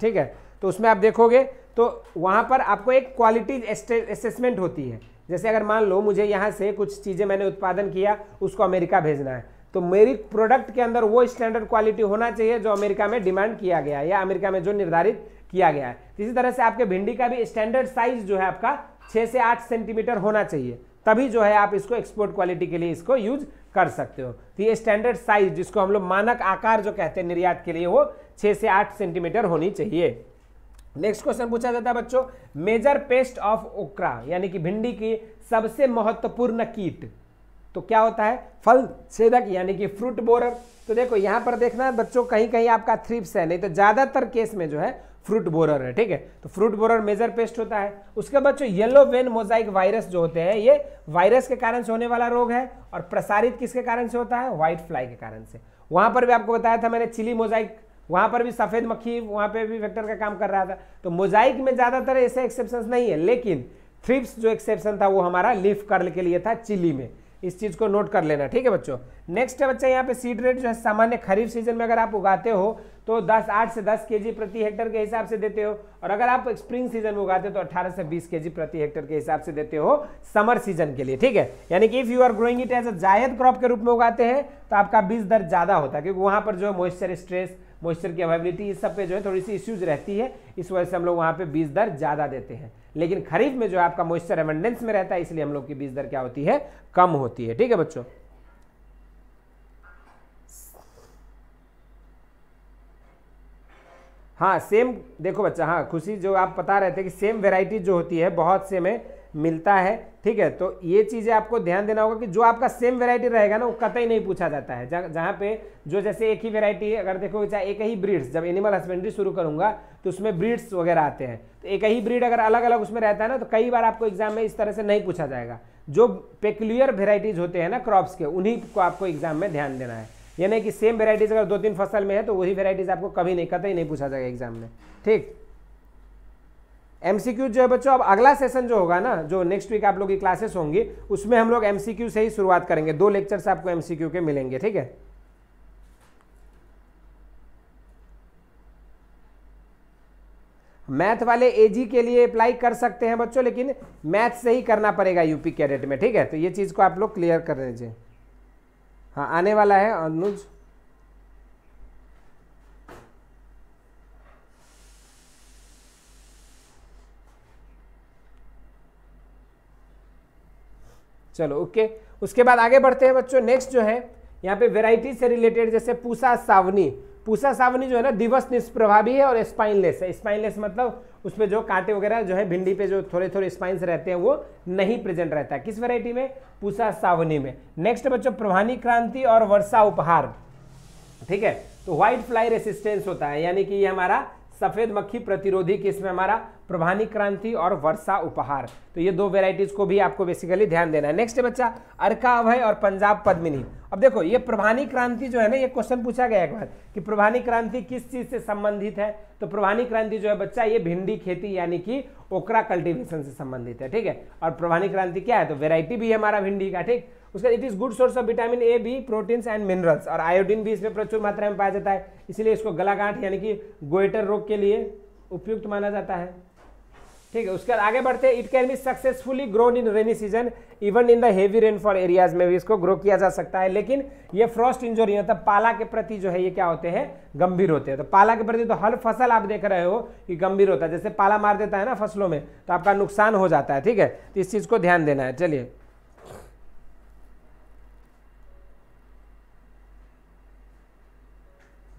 ठीक है तो उसमें आप देखोगे तो वहाँ पर आपको एक क्वालिटी असेसमेंट होती है जैसे अगर मान लो मुझे यहाँ से कुछ चीज़ें मैंने उत्पादन किया उसको अमेरिका भेजना है तो मेरी प्रोडक्ट के अंदर वो स्टैंडर्ड क्वालिटी होना चाहिए जो अमेरिका में डिमांड किया गया है या अमेरिका में जो निर्धारित किया गया है इसी तरह से आपके भिंडी का भी स्टैंडर्ड साइज जो है आपका छः से आठ सेंटीमीटर होना चाहिए तभी जो है आप इसको एक्सपोर्ट क्वालिटी के लिए इसको यूज कर सकते हो तो ये स्टैंडर्ड साइज जिसको हम लोग मानक आकार जो कहते हैं निर्यात के लिए वो छः से आठ सेंटीमीटर होनी चाहिए नेक्स्ट क्वेश्चन पूछा जाता है बच्चों मेजर पेस्ट ऑफ ओकरा यानी कि भिंडी की सबसे महत्वपूर्ण कीट तो क्या होता है फल सेदक यानी कि फ्रूट बोरर तो देखो यहाँ पर देखना है बच्चों कहीं कहीं आपका थ्रिप्स है नहीं तो ज़्यादातर केस में जो है फ्रूट बोरर है ठीक है तो फ्रूट बोरर मेजर पेस्ट होता है उसके जो येलो वेन मोजाइक वायरस जो होते हैं ये वायरस के कारण से होने वाला रोग है और प्रसारित किसके कारण से होता है व्हाइट फ्लाई के कारण से वहाँ पर भी आपको बताया था मैंने चिली मोजाइक वहाँ पर भी सफ़ेद मक्खी वहाँ पर भी वैक्टर का काम कर रहा था तो मोजाइक में ज़्यादातर ऐसे एक्सेप्शन नहीं है लेकिन थ्रिप्स जो एक्सेप्शन था वो हमारा लिफ कर्ल के लिए था चिली में इस चीज़ को नोट कर लेना ठीक है बच्चों नेक्स्ट है बच्चा यहाँ पे सीड रेट जो है सामान्य खरीफ सीजन में अगर आप उगाते हो तो 10 8 से 10 केजी प्रति हेक्टर के हिसाब से देते हो और अगर आप स्प्रिंग सीजन में उगाते हो तो 18 से 20 केजी प्रति हेक्टर के हिसाब से देते हो समर सीजन के लिए ठीक है यानी कि if you are growing it as a zaid crop के रूप में उगाते हैं तो आपका बीज दर ज़्यादा होता है क्योंकि वहाँ पर जो है मॉइस्चर स्ट्रेस मॉइस्चर की अवेबिलिटी इस सब पे जो है थोड़ी सी इश्यूज रहती है इस वजह से हम लोग वहाँ पे बीज दर ज़्यादा देते हैं लेकिन खरीफ में जो है आपका मॉइस्चर एमेंडेंस में रहता है इसलिए हम लोग की बीज दर क्या होती है कम होती है ठीक है बच्चों हाँ सेम देखो बच्चा हाँ खुशी जो आप बता रहे थे कि सेम वेराइटी जो होती है बहुत सेम है मिलता है ठीक है तो ये चीज़ें आपको ध्यान देना होगा कि जो आपका सेम वेरायटी रहेगा ना वो कतई नहीं पूछा जाता है जहाँ पे जो जैसे एक ही वेरायटी अगर देखोगे चाहे एक ही ब्रीड्स जब एनिमल हस्बेंड्री शुरू करूँगा तो उसमें ब्रीड्स वगैरह आते हैं तो एक ही ब्रीड अगर अलग अलग उसमें रहता है ना तो कई बार आपको एग्जाम में इस तरह से नहीं पूछा जाएगा जो पेक्लियर वेराइटीज़ होते हैं ना क्रॉप्स के उन्हीं को आपको एग्जाम में ध्यान देना है यानी कि सेम वेराइटीज़ अगर दो तीन फसल में है तो वही वेराइटीज़ आपको कभी नहीं कतई नहीं पूछा जाएगा एग्जाम में ठीक एमसीक्यू जो है बच्चों अब अगला सेशन जो होगा ना जो नेक्स्ट वीक आप लोग की क्लासेस होंगी उसमें हम लोग एमसीक्यू से ही शुरुआत करेंगे दो से आपको एमसीक्यू के मिलेंगे ठीक है मैथ वाले एजी के लिए अप्लाई कर सकते हैं बच्चों लेकिन मैथ से ही करना पड़ेगा यूपी कैडेट में ठीक है तो ये चीज़ को आप लोग क्लियर कर लीजिए हाँ आने वाला है अनुज चलो ओके उसके बाद आगे बढ़ते हैं बच्चों नेक्स्ट जो है यहाँ पे वेराइटी से रिलेटेड जैसे पूसा सावनी पूसा सावनी जो है ना दिवस निष्प्रभावी है और स्पाइनलेस है स्पाइनलेस मतलब उसमें जो कांटे वगैरह जो है भिंडी पे जो थोड़े थोड़े स्पाइन्स रहते हैं वो नहीं प्रेजेंट रहता है किस वेराइटी में पूसा सावनी में नेक्स्ट बच्चों प्रभानी क्रांति और वर्षा उपहार ठीक है तो व्हाइट फ्लाई रेसिस्टेंस होता है यानी कि ये हमारा सफ़ेद मक्खी प्रतिरोधी किस्म हमारा प्रभानी क्रांति और वर्षा उपहार तो ये दो वेराइटीज़ को भी आपको बेसिकली ध्यान देना है नेक्स्ट है बच्चा अर्का अभय और पंजाब पद्मिनी अब देखो ये प्रभानी क्रांति जो है ना ये क्वेश्चन पूछा गया एक बार कि प्रभानी क्रांति किस चीज़ से संबंधित है तो प्रभानी क्रांति जो है बच्चा ये भिंडी खेती यानी कि ओकरा कल्टिवेशन से संबंधित है ठीक है और प्रभानी क्रांति क्या है तो वेराइटी भी है हमारा भिंडी का ठीक उसके बाद it is good source of vitamin A B proteins and minerals और आयोडीन भी इसमें प्रचुर मात्रा में पाया जाता है इसीलिए इसको गलागांठ यानी कि गोइटर रोग के लिए उपयुक्त माना जाता है ठीक है उसके बाद आगे बढ़ते हैं it can be successfully grown in rainy season even in the heavy rainfall areas में भी इसको ग्रो किया जा सकता है लेकिन ये फ्रॉस्ट इंजोरी मतलब पाला के प्रति जो है ये क्या होते हैं गंभीर होते हैं तो पाला के प्रति तो हर फसल आप देख रहे हो कि गंभीर होता है जैसे पाला मार देता है ना फसलों में तो आपका नुकसान हो जाता है ठीक है तो इस चीज़ को ध्यान देना है चलिए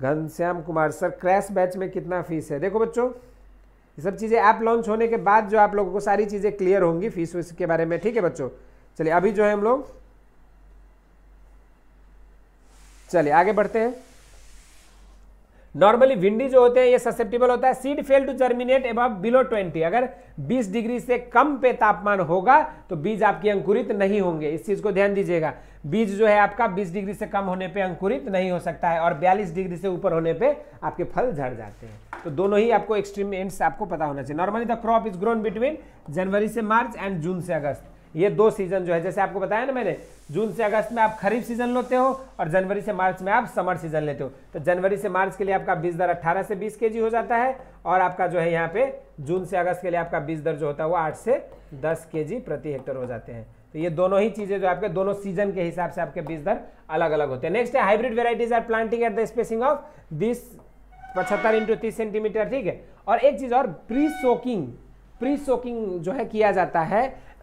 Ghanshyam Kumar sir crash batch में कितना फीस है देखो बच्चों ये सब चीज़ें ऐप लॉन्च होने के बाद जो आप लोगों को सारी चीज़ें क्लियर होंगी फीस वीस के बारे में ठीक है बच्चों चलिए अभी जो है हम लोग चलिए आगे बढ़ते हैं नॉर्मली भिंडी जो होते हैं ये ससेप्टेबल होता है seed fail to germinate at below 20 अगर 20 डिग्री से कम पे तापमान होगा तो बीज आपके अंकुरित नहीं होंगे इस चीज़ को ध्यान दीजिएगा बीज जो है आपका 20 डिग्री से कम होने पे अंकुरित नहीं हो सकता है और 42 डिग्री से ऊपर होने पे आपके फल झड़ जाते हैं तो दोनों ही आपको एक्सट्रीम एंड्स आपको पता होना चाहिए normally the crop is grown between जनवरी से मार्च एंड जून से अगस्त ये दो सीज़न जो है जैसे आपको बताया ना मैंने जून से अगस्त में आप खरीफ सीज़न लेते हो और जनवरी से मार्च में आप समर सीज़न लेते हो तो जनवरी से मार्च के लिए आपका बीज दर अट्ठारह से बीस के हो जाता है और आपका जो है यहाँ पे जून से अगस्त के लिए आपका बीज दर जो होता है वो आठ से दस के प्रति हेक्टर हो जाते हैं तो ये दोनों ही चीज़ें जो आपके दोनों सीजन के हिसाब से आपके बीज दर अलग अलग होते हैं नेक्स्ट है hybrid varieties are planting at the spacing of this पचहत्तर इंटू तीस सेंटीमीटर ठीक है और एक चीज़ और प्री सोकिंग प्री सोकिंग जो है किया जाता है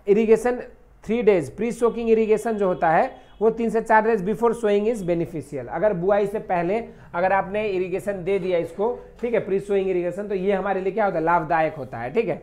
irrigation three days pre soaking irrigation जो होता है वो तीन से चार days before sowing is beneficial अगर बुआई से पहले अगर आपने इरीगेशन दे दिया इसको ठीक है प्री सोइंग इरीगेशन तो ये हमारे लिए क्या होता है लाभदायक होता है ठीक है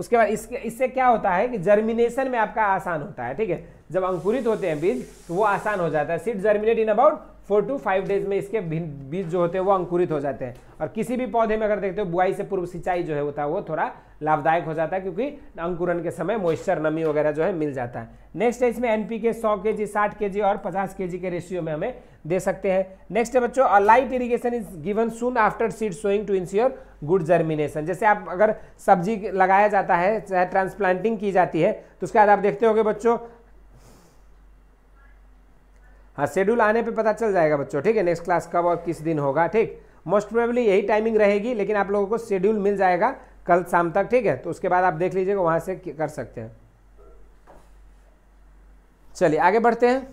उसके बाद इसके इससे क्या होता है कि जर्मिनेशन में आपका आसान होता है ठीक है जब अंकुरित होते हैं बीज तो वो आसान हो जाता है seed germinate in about four to five days में इसके बीज जो होते हैं वो अंकुरित हो जाते हैं और किसी भी पौधे में अगर देखते हो बुआई से पूर्व सिंचाई जो है होता है वो थोड़ा लाभदायक हो जाता है क्योंकि अंकुरन के समय मॉइस्चर नमी वगैरह जो है मिल जाता है नेक्स्ट है इसमें एनपी के सौ के जी साठ के जी और पचास के जी के रेशियो में हमें दे सकते हैं नेक्स्ट है बच्चों light irrigation is given soon after seed sowing to ensure good germination जैसे आप अगर सब्जी लगाया जाता है चाहे ट्रांसप्लांटिंग की जाती है तो उसके बाद आप देखते हो बच्चों हाँ शेड्यूल आने पे पता चल जाएगा बच्चों ठीक है नेक्स्ट क्लास कब और किस दिन होगा ठीक मोस्ट प्रोबेबली यही टाइमिंग रहेगी लेकिन आप लोगों को शेड्यूल मिल जाएगा कल शाम तक ठीक है तो उसके बाद आप देख लीजिएगा वहाँ से कर सकते हैं चलिए आगे बढ़ते हैं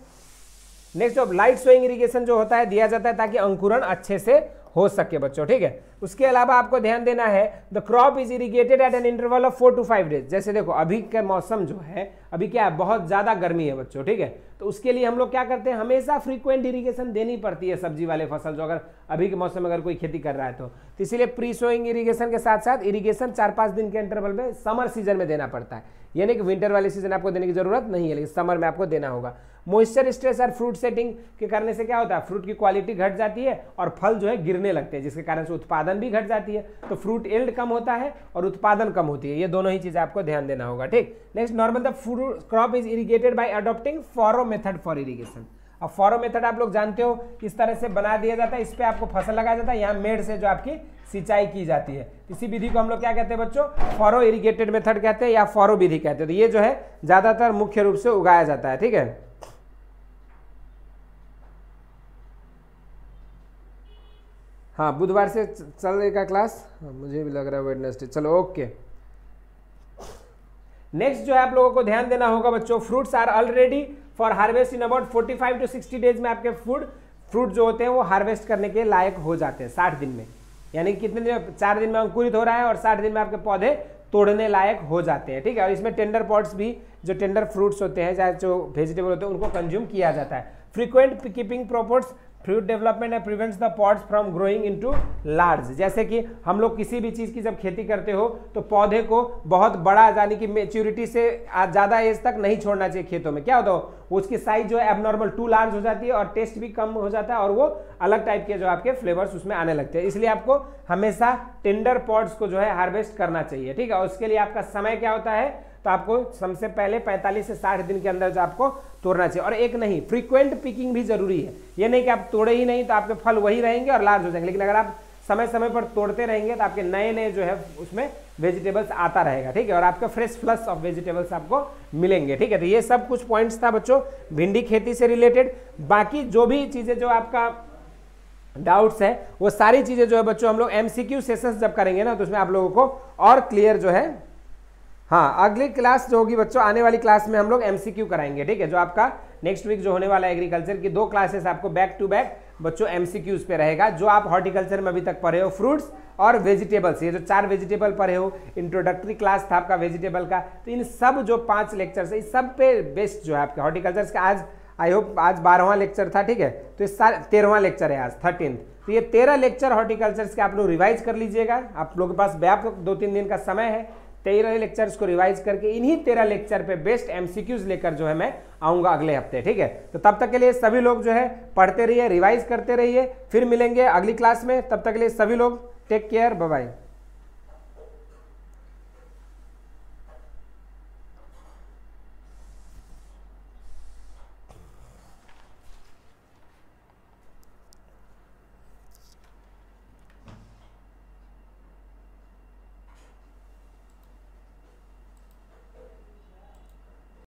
नेक्स्ट जो लाइट सोइंग इरीगेशन जो होता है दिया जाता है ताकि अंकुरण अच्छे से हो सके बच्चों ठीक है उसके अलावा आपको ध्यान देना है the crop is irrigated at an interval of four to five days जैसे देखो अभी का मौसम जो है अभी क्या है बहुत ज़्यादा गर्मी है बच्चों ठीक है तो उसके लिए हम लोग क्या करते हैं हमेशा फ्रीक्वेंट इरीगेशन देनी पड़ती है सब्जी वाले फसल जो अगर अभी के मौसम में अगर कोई खेती कर रहा है तो, तो इसीलिए प्री सोइंग इरीगेशन के साथ साथ इरीगेशन चार पांच दिन के इंटरवल में समर सीजन में देना पड़ता है यानी कि विंटर वाले सीजन आपको देने की जरूरत नहीं है लेकिन समर में आपको देना होगा मॉइस्चर स्ट्रेस और फ्रूट सेटिंग के करने से क्या होता है फ्रूट की क्वालिटी घट जाती है और फल जो है गिरने लगते हैं जिसके कारण से उत्पादन उत्पादन भी घट जाती है तो फ्रूट एल्ड कम होता है और उत्पादन कम होती है ये दोनों ही चीज़ आपको ध्यान देना होगा ठीक next normal the fruit crop is irrigated by adopting furrow method for irrigation अब फॉरो मेथड आप लोग जानते हो इस तरह से बना दिया जाता है इस पर आपको फसल लगाया जाता है यहाँ मेड से जो आपकी सिंचाई की जाती है इसी विधि को हम लोग क्या कहते हैं बच्चों फॉरो इरीगेटेड मेथड कहते हैं या फॉरो विधि कहते हैं तो ये जो है ज़्यादातर मुख्य रूप से उगाया जाता है ठीक है हाँ बुधवार से चल चलेगा क्लास हाँ, मुझे भी लग रहा है वेडनेसडे चलो ओके नेक्स्ट जो है आप लोगों को ध्यान देना होगा बच्चों fruits are already for harvest in about 45 to sixty days में आपके फूड फ्रूट जो होते हैं वो हार्वेस्ट करने के लायक हो जाते हैं साठ दिन में यानी कितने दिन चार दिन में अंकुरित हो रहा है और साठ दिन में आपके पौधे तोड़ने लायक हो जाते हैं ठीक है और इसमें टेंडर पॉट्स भी जो टेंडर फ्रूट्स होते हैं चाहे जो वेजिटेबल होते हैं उनको कंज्यूम किया जाता है frequent keeping promotes fruit development है prevents the pods from growing into large जैसे कि हम लोग किसी भी चीज़ की जब खेती करते हो तो पौधे को बहुत बड़ा यानी कि मेच्योरिटी से ज़्यादा एज तक नहीं छोड़ना चाहिए खेतों में क्या होता हो उसकी साइज जो है एबनॉर्मल टू लार्ज हो जाती है और टेस्ट भी कम हो जाता है और वो अलग टाइप के जो आपके फ्लेवर्स उसमें आने लगते हैं इसलिए आपको हमेशा टेंडर पॉड्स को जो है हार्वेस्ट करना चाहिए ठीक है उसके लिए आपका समय क्या होता है तो आपको सबसे पहले 45 से 60 दिन के अंदर जो आपको तोड़ना चाहिए और एक नहीं फ्रीक्वेंट पिकिंग भी जरूरी है ये नहीं कि आप तोड़े ही नहीं तो आपके फल वही रहेंगे और लार्ज हो जाएंगे लेकिन अगर आप समय समय पर तोड़ते रहेंगे तो आपके नए नए जो है उसमें वेजिटेबल्स आता रहेगा ठीक है और आपका फ्रेश फ्लस ऑफ वेजिटेबल्स आपको मिलेंगे ठीक है तो ये सब कुछ पॉइंट्स था बच्चों भिंडी खेती से रिलेटेड बाकी जो भी चीज़ें जो आपका डाउट्स है वो सारी चीज़ें जो है बच्चों हम लोग एमसीक्यू सेशंस जब करेंगे ना तो उसमें आप लोगों को और क्लियर जो है हाँ अगली क्लास जो होगी बच्चों आने वाली क्लास में हम लोग एमसीक्यू कराएंगे ठीक है जो आपका नेक्स्ट वीक जो होने वाला है एग्रीकल्चर की दो क्लासेस आपको बैक टू बैक बच्चों एमसीक्यूज पे रहेगा जो आप हॉर्टिकल्चर में अभी तक पढ़े हो फ्रूट्स और वेजिटेबल्स ये जो चार वेजिटेबल पढ़े हो इंट्रोडक्टरी क्लास था आपका वेजिटेबल का तो इन सब जो पांच लेक्चर्स है इस सब पे बेस्ट जो है आपके हॉर्टिकल्चर का आज आई होप आज बारहवां लेक्चर था ठीक है तो इस साल तेरहवां लेक्चर है आज थर्टीन तो ये तेरह लेक्चर हॉर्टिकल्चर के आप लोग रिवाइज कर लीजिएगा आप लोगों के पास व्यापक दो तीन दिन का समय है तेरह लेक्चर्स को रिवाइज करके इन्हीं तेरह लेक्चर पे बेस्ट एमसीक्यूज लेकर जो है मैं आऊंगा अगले हफ्ते ठीक है तो तब तक के लिए सभी लोग जो है पढ़ते रहिए रिवाइज करते रहिए फिर मिलेंगे अगली क्लास में तब तक के लिए सभी लोग टेक केयर बाय